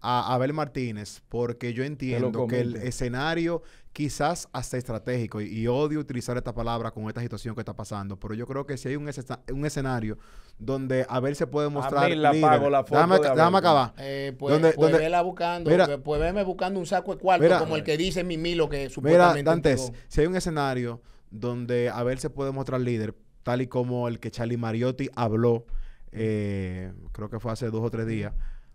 a, Abel Martínez porque yo entiendo que el escenario quizás hasta estratégico, y, odio utilizar esta palabra con esta situación que está pasando, pero yo creo que si hay un, escenario donde a ver se puede mostrar... líder, la foto acabar. Eh, pues, donde, buscando, mira, pues, buscando un saco de cuarto, como el que dice lo que supuestamente... Mira, antes, si hay un escenario donde a ver se puede mostrar líder, tal y como el que Charlie Mariotti habló, eh, creo que fue hace dos o tres días,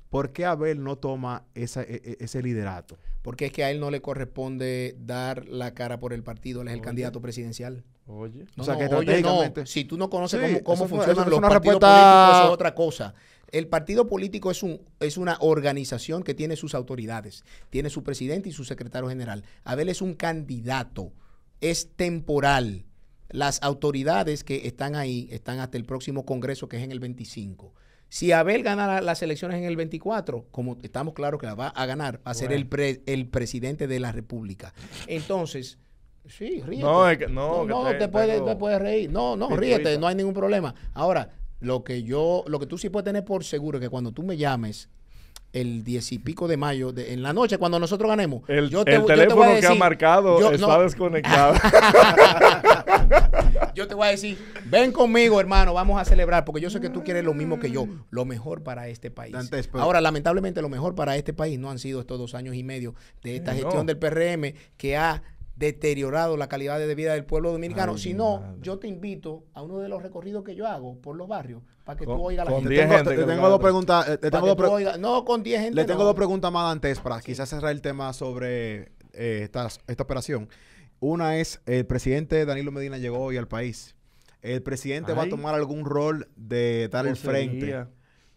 ¿Por qué Abel no toma e, e, ese liderato? Porque es que a él no le corresponde dar la cara por el partido, él es el candidato presidencial. Oye. Si tú no conoces cómo, funcionan los partidos políticos, es otra cosa. El partido político es, un, es una organización que tiene sus autoridades, tiene su presidente y su secretario general. Abel es un candidato, es temporal. Las autoridades que están ahí están hasta el próximo Congreso, que es en el 25. Si Abel gana las elecciones en el 24, como estamos claros que la va a ganar, va a ser el, el presidente de la República. Entonces, sí, ríete. No, no, no, te, reír. No, no, ríete, no hay ningún problema. Ahora, lo que yo, lo que tú sí puedes tener por seguro es que cuando tú me llames el 10 y pico de mayo, en la noche, cuando nosotros ganemos. El, el teléfono que ha marcado está desconectado. *laughs* *laughs* yo te voy a decir, ven conmigo, hermano, vamos a celebrar, porque yo sé que tú quieres lo mismo que yo, lo mejor para este país. Ahora, lamentablemente, lo mejor para este país no han sido estos dos años y medio de esta gestión del PRM que ha deteriorado la calidad de vida del pueblo dominicano. Sino, si no, yo te invito a uno de los recorridos que yo hago por los barrios para que tú oigas la gente. te, tengo dos preguntas. Eh, no, con 10 gente. Le tengo dos preguntas más antes para quizás cerrar el tema sobre eh, esta, esta operación. Una es, el presidente Danilo Medina llegó hoy al país. El presidente va a tomar algún rol de dar el frente.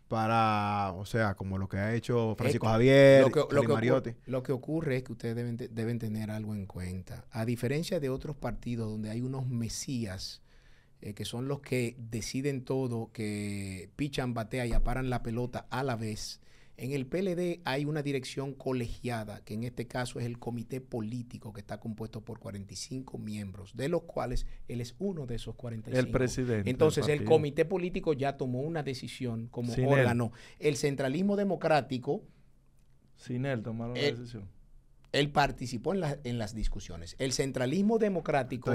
para, o sea, como lo que ha hecho Francisco Javier, lo que, lo, que Ocurre, que es que ustedes deben, tener algo en cuenta. A diferencia de otros partidos donde hay unos mesías eh, que son los que deciden todo, que pichan, batea y aparan la pelota a la vez, en el PLD hay una dirección colegiada, que en este caso es el comité político, que está compuesto por 45 miembros, de los cuales él es uno de esos 45. El presidente. Entonces, el comité político ya tomó una decisión como órgano. El centralismo democrático. Sin él tomaron la eh, decisión él participó en, en, las discusiones. El centralismo democrático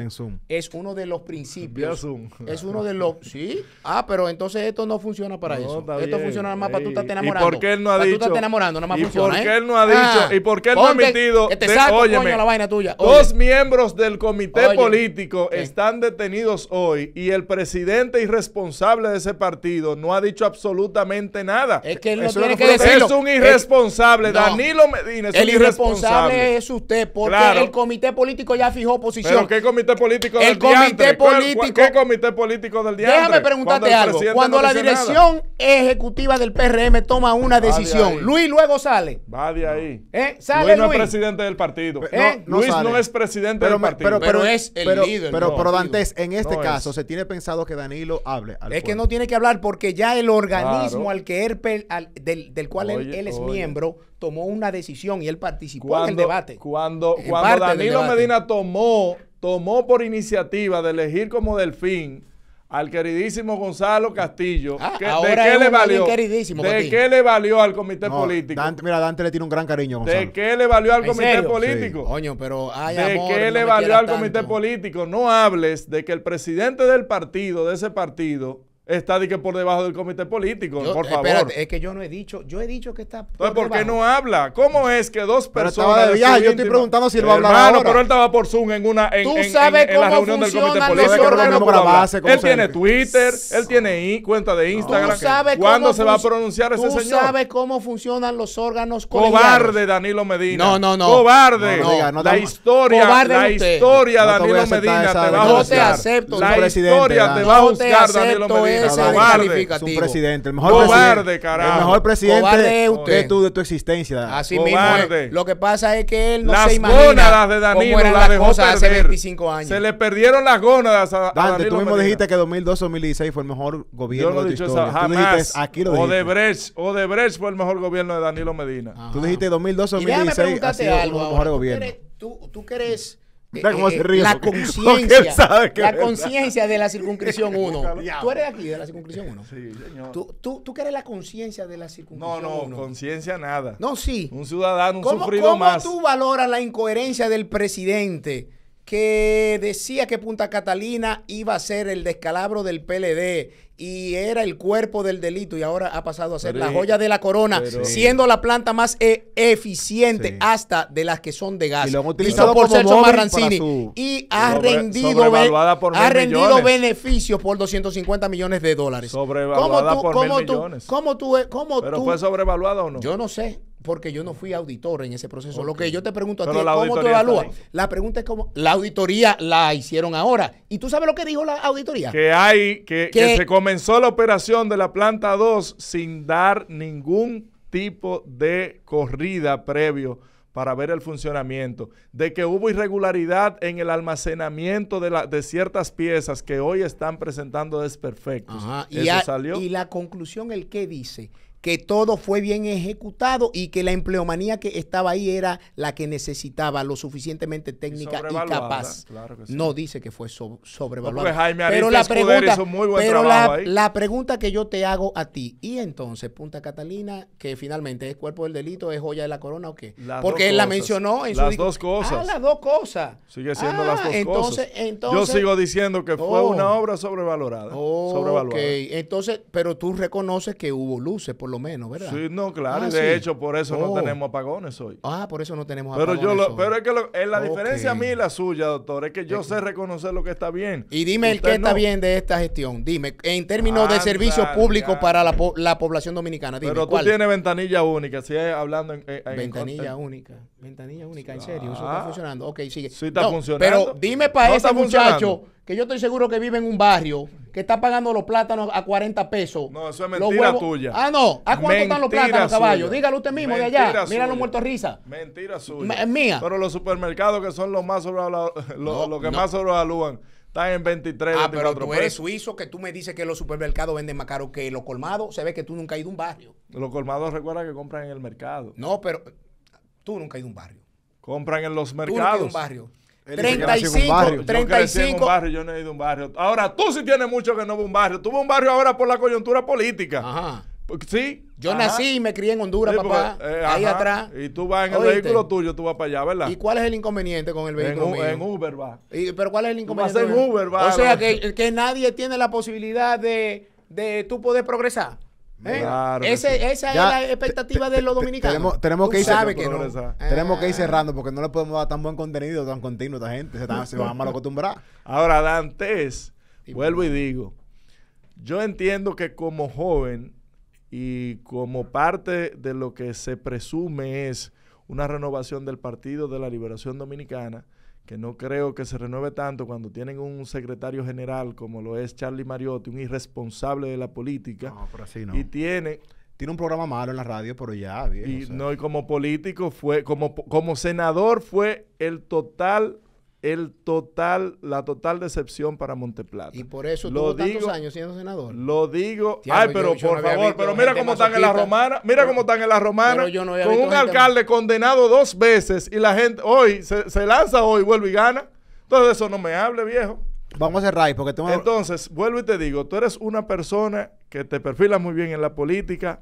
es uno de los principios. Es uno de los. Sí. Ah, pero entonces esto no funciona para eso. Esto funciona nada más para tú estás enamorando. ¿Y por qué él no ha dicho? Tú estás enamorando, ¿Y por qué ¿eh? él no ha ah, dicho? ¿Y por qué él no ha emitido? Que te saco, la vaina tuya. Dos miembros del comité político están detenidos hoy y el presidente irresponsable de ese partido no ha dicho absolutamente nada. Es que él no tiene que decirlo. Es un irresponsable. Danilo Medina es un irresponsable es usted, porque el comité político ya fijó posición. ¿Pero qué comité político del el comité político, ¿Qué comité político del día? Déjame preguntarte algo. Cuando la dirección ejecutiva del PRM toma una decisión, Luis luego sale. Va de ahí. ¿Eh? Luis no es presidente del partido. ¿Eh? Luis no es presidente del partido. Pero, es el líder. Pero, pero Dantes, en este caso, se tiene pensado que Danilo hable. es que no tiene que hablar porque ya el organismo al que del, del cual él es miembro tomó una decisión y él participó en el debate. Cuando, cuando Danilo Medina tomó, tomó por iniciativa de elegir como delfín al queridísimo Gonzalo Castillo. Ah, ¿De qué le valió? ¿De qué le valió al comité político? mira, Dante le tiene un gran cariño. Gonzalo. ¿De qué le valió al comité político? Coño, pero ¿De qué le valió al comité político? No hables de que el presidente del partido, de ese partido, está de que por debajo del comité político, por favor. es que yo no he dicho, yo he dicho que está por Entonces, ¿por qué no habla? ¿Cómo es que dos personas de yo estoy preguntando si él va a hablar Hermano, pero él estaba por Zoom en una en, la reunión del comité político. para base, él tiene Twitter, él tiene cuenta de Instagram. ¿Tú sabes ¿Cuándo se va a pronunciar ese señor? Tú sabes cómo funcionan los órganos colegiados. Cobarde Danilo Medina. No, no, no. Cobarde. la historia, la historia Danilo Medina te va a te acepto, La historia te va a juzgar Danilo Medina es un presidente. El mejor presidente, carajo. El mejor presidente usted. De, tu, de tu existencia. Así mismo. Lo que pasa es que él no las se imagina. Gónadas de Danilo, cómo eran las dejó cosas perder. hace 25 años. Se le perdieron las gónadas a, a Dante, Danilo tú mismo dijiste que 2012 2016 fue el mejor gobierno Yo de tu historia. tú Dijiste, aquí Odebrecht, Odebrecht fue el mejor gobierno de Danilo Medina. Tú dijiste 2012 2016 ha sido el mejor ¿Tú crees cómo eh, se la *laughs* conciencia la conciencia de la circunscripción 1. *laughs* tú eres aquí de la circunscripción 1. Sí, señor. ¿Tú, tú, tú que eres la conciencia de la circunscripción 1. No, no, conciencia nada. No, sí. Un ciudadano, un sufrido más. ¿Cómo tú valoras la incoherencia del presidente? que decía que Punta Catalina iba a ser el descalabro del PLD y era el cuerpo del delito y ahora ha pasado a ser la eh, joya de la corona, eh, siendo la planta más e-, eficiente hasta de las que son de gas. Y por y ha rendido, ha rendido beneficios por 250 millones de dólares. Sobrevaluada ¿Cómo tú, cómo tú, Cómo tú, eh, ¿Pero fue sobrevaluada o no? Yo no sé porque yo no fui auditor en ese proceso. Lo que yo te pregunto a ti es cómo tú evalúas. La pregunta es cómo. La auditoría la hicieron ahora. ¿Y tú sabes lo que dijo la auditoría? Que hay, que, se comenzó la operación de la planta 2 sin dar ningún tipo de corrida previo para ver el funcionamiento, de que hubo irregularidad en el almacenamiento de, de ciertas piezas que hoy están presentando desperfectos. Ajá, ¿Eso y, salió? y la conclusión, el qué dice que todo fue bien ejecutado y que la empleomanía que estaba ahí era la que necesitaba, lo suficientemente técnica y, capaz. No dice que fue sobrevalorada pero la pregunta, que yo te hago a ti, y entonces Punta Catalina, que finalmente es cuerpo del delito, es joya de la corona o qué? Porque él la mencionó en las dos cosas. Ah, las dos cosas. Sigue siendo las ah, dos cosas. Entonces, yo sigo diciendo que fue oh. una obra sobrevalorada. entonces, pero tú reconoces que hubo luces por lo menos, ¿verdad? Sí, no, claro. Ah, de hecho, por eso no oh. tenemos apagones hoy. Ah, por eso no tenemos pero Yo Pero es que la diferencia a mí y la suya, doctor, es que yo sé reconocer lo que está bien. Y dime el que está bien de esta gestión. Dime, en términos de servicios públicos para la, la, población dominicana. Dime, pero tú tienes ventanilla única, si es hablando en. ventanilla única. Ventanilla única, en serio. Eso está ah. funcionando. Ok, sigue. Sí, está funcionando. Pero dime para ese muchacho que yo estoy seguro que vive en un barrio que está pagando los plátanos a 40 pesos. No, eso es mentira tuya. Ah, no. ¿A cuánto están los plátanos, caballo? Dígalo usted mismo de allá. los muerto risa. Mentira suya. Es mía. Pero los supermercados que son los más *laughs* los, que más sobrevalúan, están en 23, ah, pero tú eres suizo que tú me dices que los supermercados venden más caro que los colmados. Se ve que tú nunca has ido a un barrio. Los colmados recuerda que compran en el mercado. No, pero tú nunca has ido a un barrio. Compran en los mercados. un barrio. 35, 35. Yo barrio, yo no he ido a un barrio. Ahora, tú sí tienes mucho que no un barrio. Tuve un barrio ahora por la coyuntura política. Ajá. Pues, sí. Yo nací y me crié en Honduras, papá. Eh, ahí atrás. Y tú vas en el vehículo tuyo, tú vas para allá, ¿verdad? ¿Y cuál es el inconveniente con el vehículo? En, Uber va. ¿Y, pero ¿cuál es el inconveniente? en Uber va. O sea, que, que nadie tiene la posibilidad de, de tú poder progresar. Eh, esa es la expectativa de los dominicanos. Tenemos, que ir cerrando. Que Tenemos que ir cerrando eh. porque no le podemos dar tan buen contenido, tan continuo a esta gente. Se, a mal acostumbrar. Ahora, Dantes, vuelvo y digo. Yo entiendo que como joven y como parte de lo que se presume es una renovación del Partido de la Liberación Dominicana, que no creo que se renueve tanto cuando tienen un secretario general como lo es Charlie Mariotti, un irresponsable de la política. No, así no. Y tiene tiene un programa malo en la radio, pero ya Y no y como político fue como como senador fue el total el total, la total decepción para Monteplata. Y por eso lo tuvo digo, tantos años siendo senador. Lo digo. ay, pero por favor, pero mira cómo están en la romana. Mira cómo están en la romana. con un alcalde condenado dos veces y la gente hoy se, lanza hoy, vuelve y gana. Entonces, eso no me hable, viejo. Vamos a cerrar porque tengo. Entonces, vuelvo y te digo, tú eres una persona que te perfila muy bien en la política.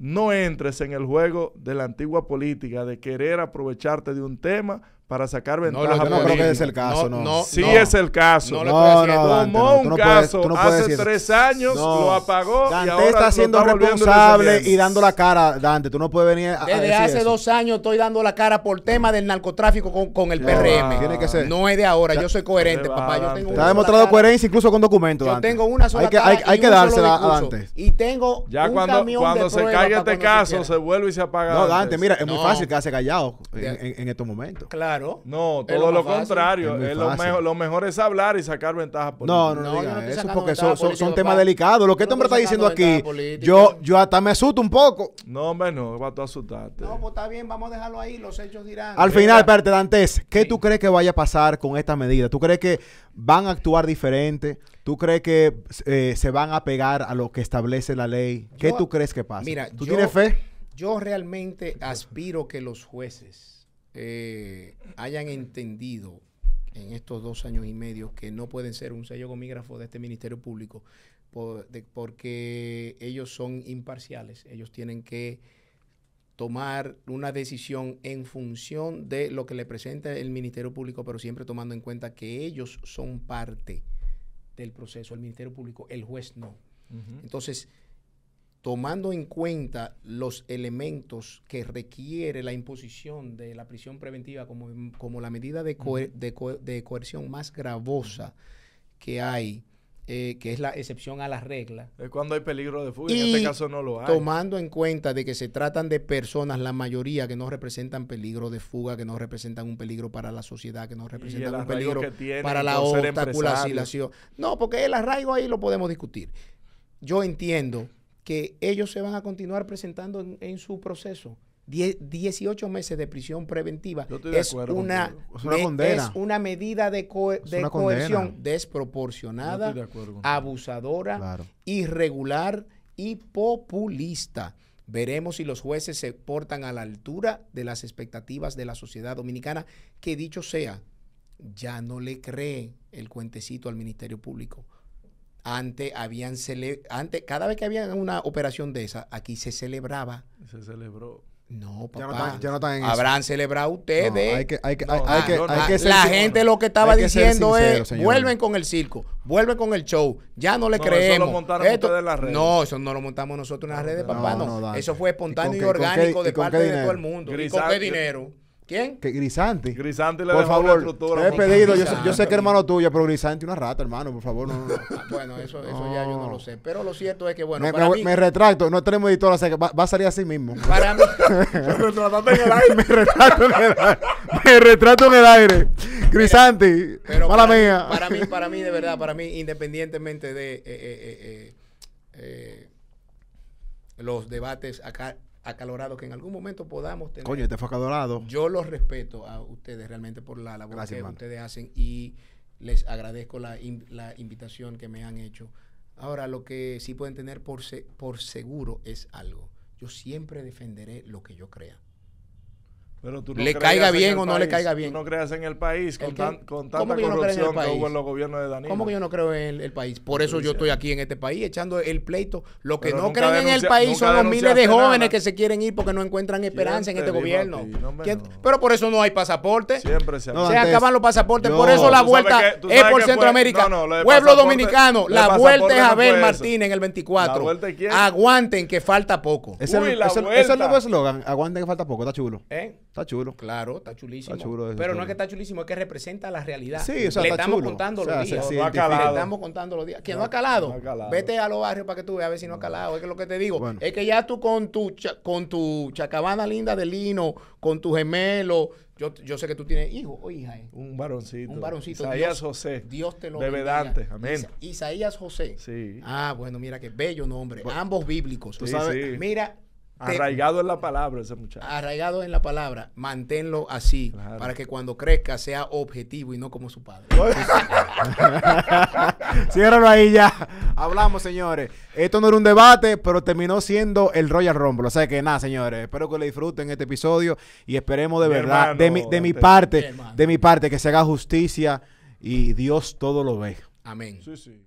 No entres en el juego de la antigua política, de querer aprovecharte de un tema para sacar ventaja. No, yo no creo que es el caso, no. sí es el caso. No, no, Tomó un caso hace tres años, lo apagó y ahora está siendo responsable y dando la cara, Dante. Tú no puedes venir a Desde hace dos años estoy dando la cara por tema del narcotráfico con, el PRM. Tiene que ser. No es de ahora, yo soy coherente, papá. Yo tengo Te ha demostrado coherencia incluso con documentos, Yo tengo una sola hay que, hay, dársela Y tengo Ya cuando, cuando se caiga este caso, se vuelve y se apaga. No, Dante, mira, es muy fácil quedarse callado en estos momentos. Claro. No, todo lo, contrario. Eh, lo, mejor, lo, mejor, es hablar y sacar ventaja política No, no, no, eso porque son, temas delicados. Lo que este hombre está diciendo aquí, yo, yo hasta me asusto un poco. No, hombre, no, va a asustarte. No, pues está bien, vamos a dejarlo ahí, los hechos dirán. Al final, espérate, Dantes, ¿qué tú crees que vaya a pasar con esta medida? ¿Tú crees que van a actuar diferente? ¿Tú crees que eh, se van a pegar a lo que establece la ley? ¿Qué tú crees que pasa? Mira, ¿tú tienes fe? Yo realmente aspiro que los jueces eh, hayan entendido en estos dos años y medio que no pueden ser un sello gomígrafo de este Ministerio Público porque ellos son imparciales, ellos tienen que tomar una decisión en función de lo que le presenta el Ministerio Público, pero siempre tomando en cuenta que ellos son parte del proceso, el Ministerio Público, el juez no. Entonces, tomando en cuenta los elementos que requiere la imposición de la prisión preventiva como, como la medida de, de, de, coerción más gravosa que hay, eh, que es la excepción a las regla. Es cuando hay peligro de fuga, en este caso no lo hay. Tomando en cuenta de que se tratan de personas, la mayoría que no representan peligro de fuga, que no representan un peligro para la sociedad, que no representan un peligro para la obstaculación. No, porque el arraigo ahí lo podemos discutir. Yo entiendo que ellos se van a continuar presentando en, su proceso. 18 meses de prisión preventiva es, una, una, medida de, coerción desproporcionada, abusadora, irregular y populista. Veremos si los jueces se portan a la altura de las expectativas de la sociedad dominicana, que dicho sea, ya no le cree el cuentecito al Ministerio Público. Antes habían cele antes cada vez que había una operación de esa, aquí se celebraba. Se celebró. No, papá. Ya no, están, ya no Habrán celebrado ustedes. No, hay que, hay que, hay, que, la gente lo que estaba diciendo es, vuelven con el circo, vuelven con el show, ya no le creemos. Eso lo montaron Esto, ustedes en las redes. No, eso no lo montamos nosotros en las redes, papá. No, eso fue espontáneo y, orgánico de parte de todo el mundo. ¿Y con qué dinero? ¿Quién? Que Grisanti. Grisanti le por favor, la He pedido, yo, sé que hermano tuyo, pero Grisanti una rata, hermano, por favor. No, no. *laughs* Ah, bueno, eso, eso ya yo no lo sé. Pero lo cierto es que, bueno. Me, para mí, me retracto, no tenemos editor, o sea que va, a salir así mismo. Para mí. *laughs* me retracto en el aire. Me retrato en el aire. Grisanti, pero mala para mía. para mí, para mí, de verdad, para mí, independientemente de eh, eh, eh, los debates acá acalorado, que en algún momento podamos tener. Coño, este fue acalorado. Yo los respeto a ustedes realmente por la labor que ustedes hacen y les agradezco la, la, invitación que me han hecho. Ahora, lo que sí pueden tener por, por seguro es algo. Yo siempre defenderé lo que yo crea le caiga bien o no le caiga bien. Tú no creas en el país con, tanta corrupción que hubo en los gobiernos de Danilo. ¿Cómo que yo no creo en el, país? Por eso yo estoy aquí en este país echando el pleito. Los que no creen en el país son los miles de jóvenes que se quieren ir porque no encuentran esperanza en este gobierno. Pero por eso no hay pasaporte. Siempre se, acaban los pasaportes. por eso la vuelta es por Centroamérica. Pueblo dominicano, la vuelta es a Abel Martínez el 24. Aguanten que falta poco. Ese es el nuevo eslogan. Aguanten que falta poco. Está chulo. Eh, Está chulo. Claro, está chulísimo. Pero no es que está chulísimo, es que representa la realidad. Sí, le, estamos contando los días, le estamos contando los días. Que no, ha calado. Vete a los barrios para que tú veas a ver si no ha calado. Es que lo que te digo, es que ya tú con tu con tu chacabana linda de lino, con tu gemelo, yo, sé que tú tienes hijo o hija. ¿eh? Un varoncito. Un varoncito. Isaías José. Dios te lo De Amén. Isaías José. Sí. Ah, bueno, mira qué bello nombre. Ambos bíblicos. Tú Mira, Arraigado en la palabra ese muchacho. Arraigado en la palabra. Manténlo así para que cuando crezca sea objetivo y no como su padre. *laughs* Ciérralo ahí ya. Hablamos, señores. Esto no era un debate, pero terminó siendo el Royal Rumble. O sea que nada, señores. Espero que le disfruten este episodio y esperemos de verdad, de, mi, este, parte, de mi parte, que se haga justicia y Dios todo lo ve. Amén. Sí, sí.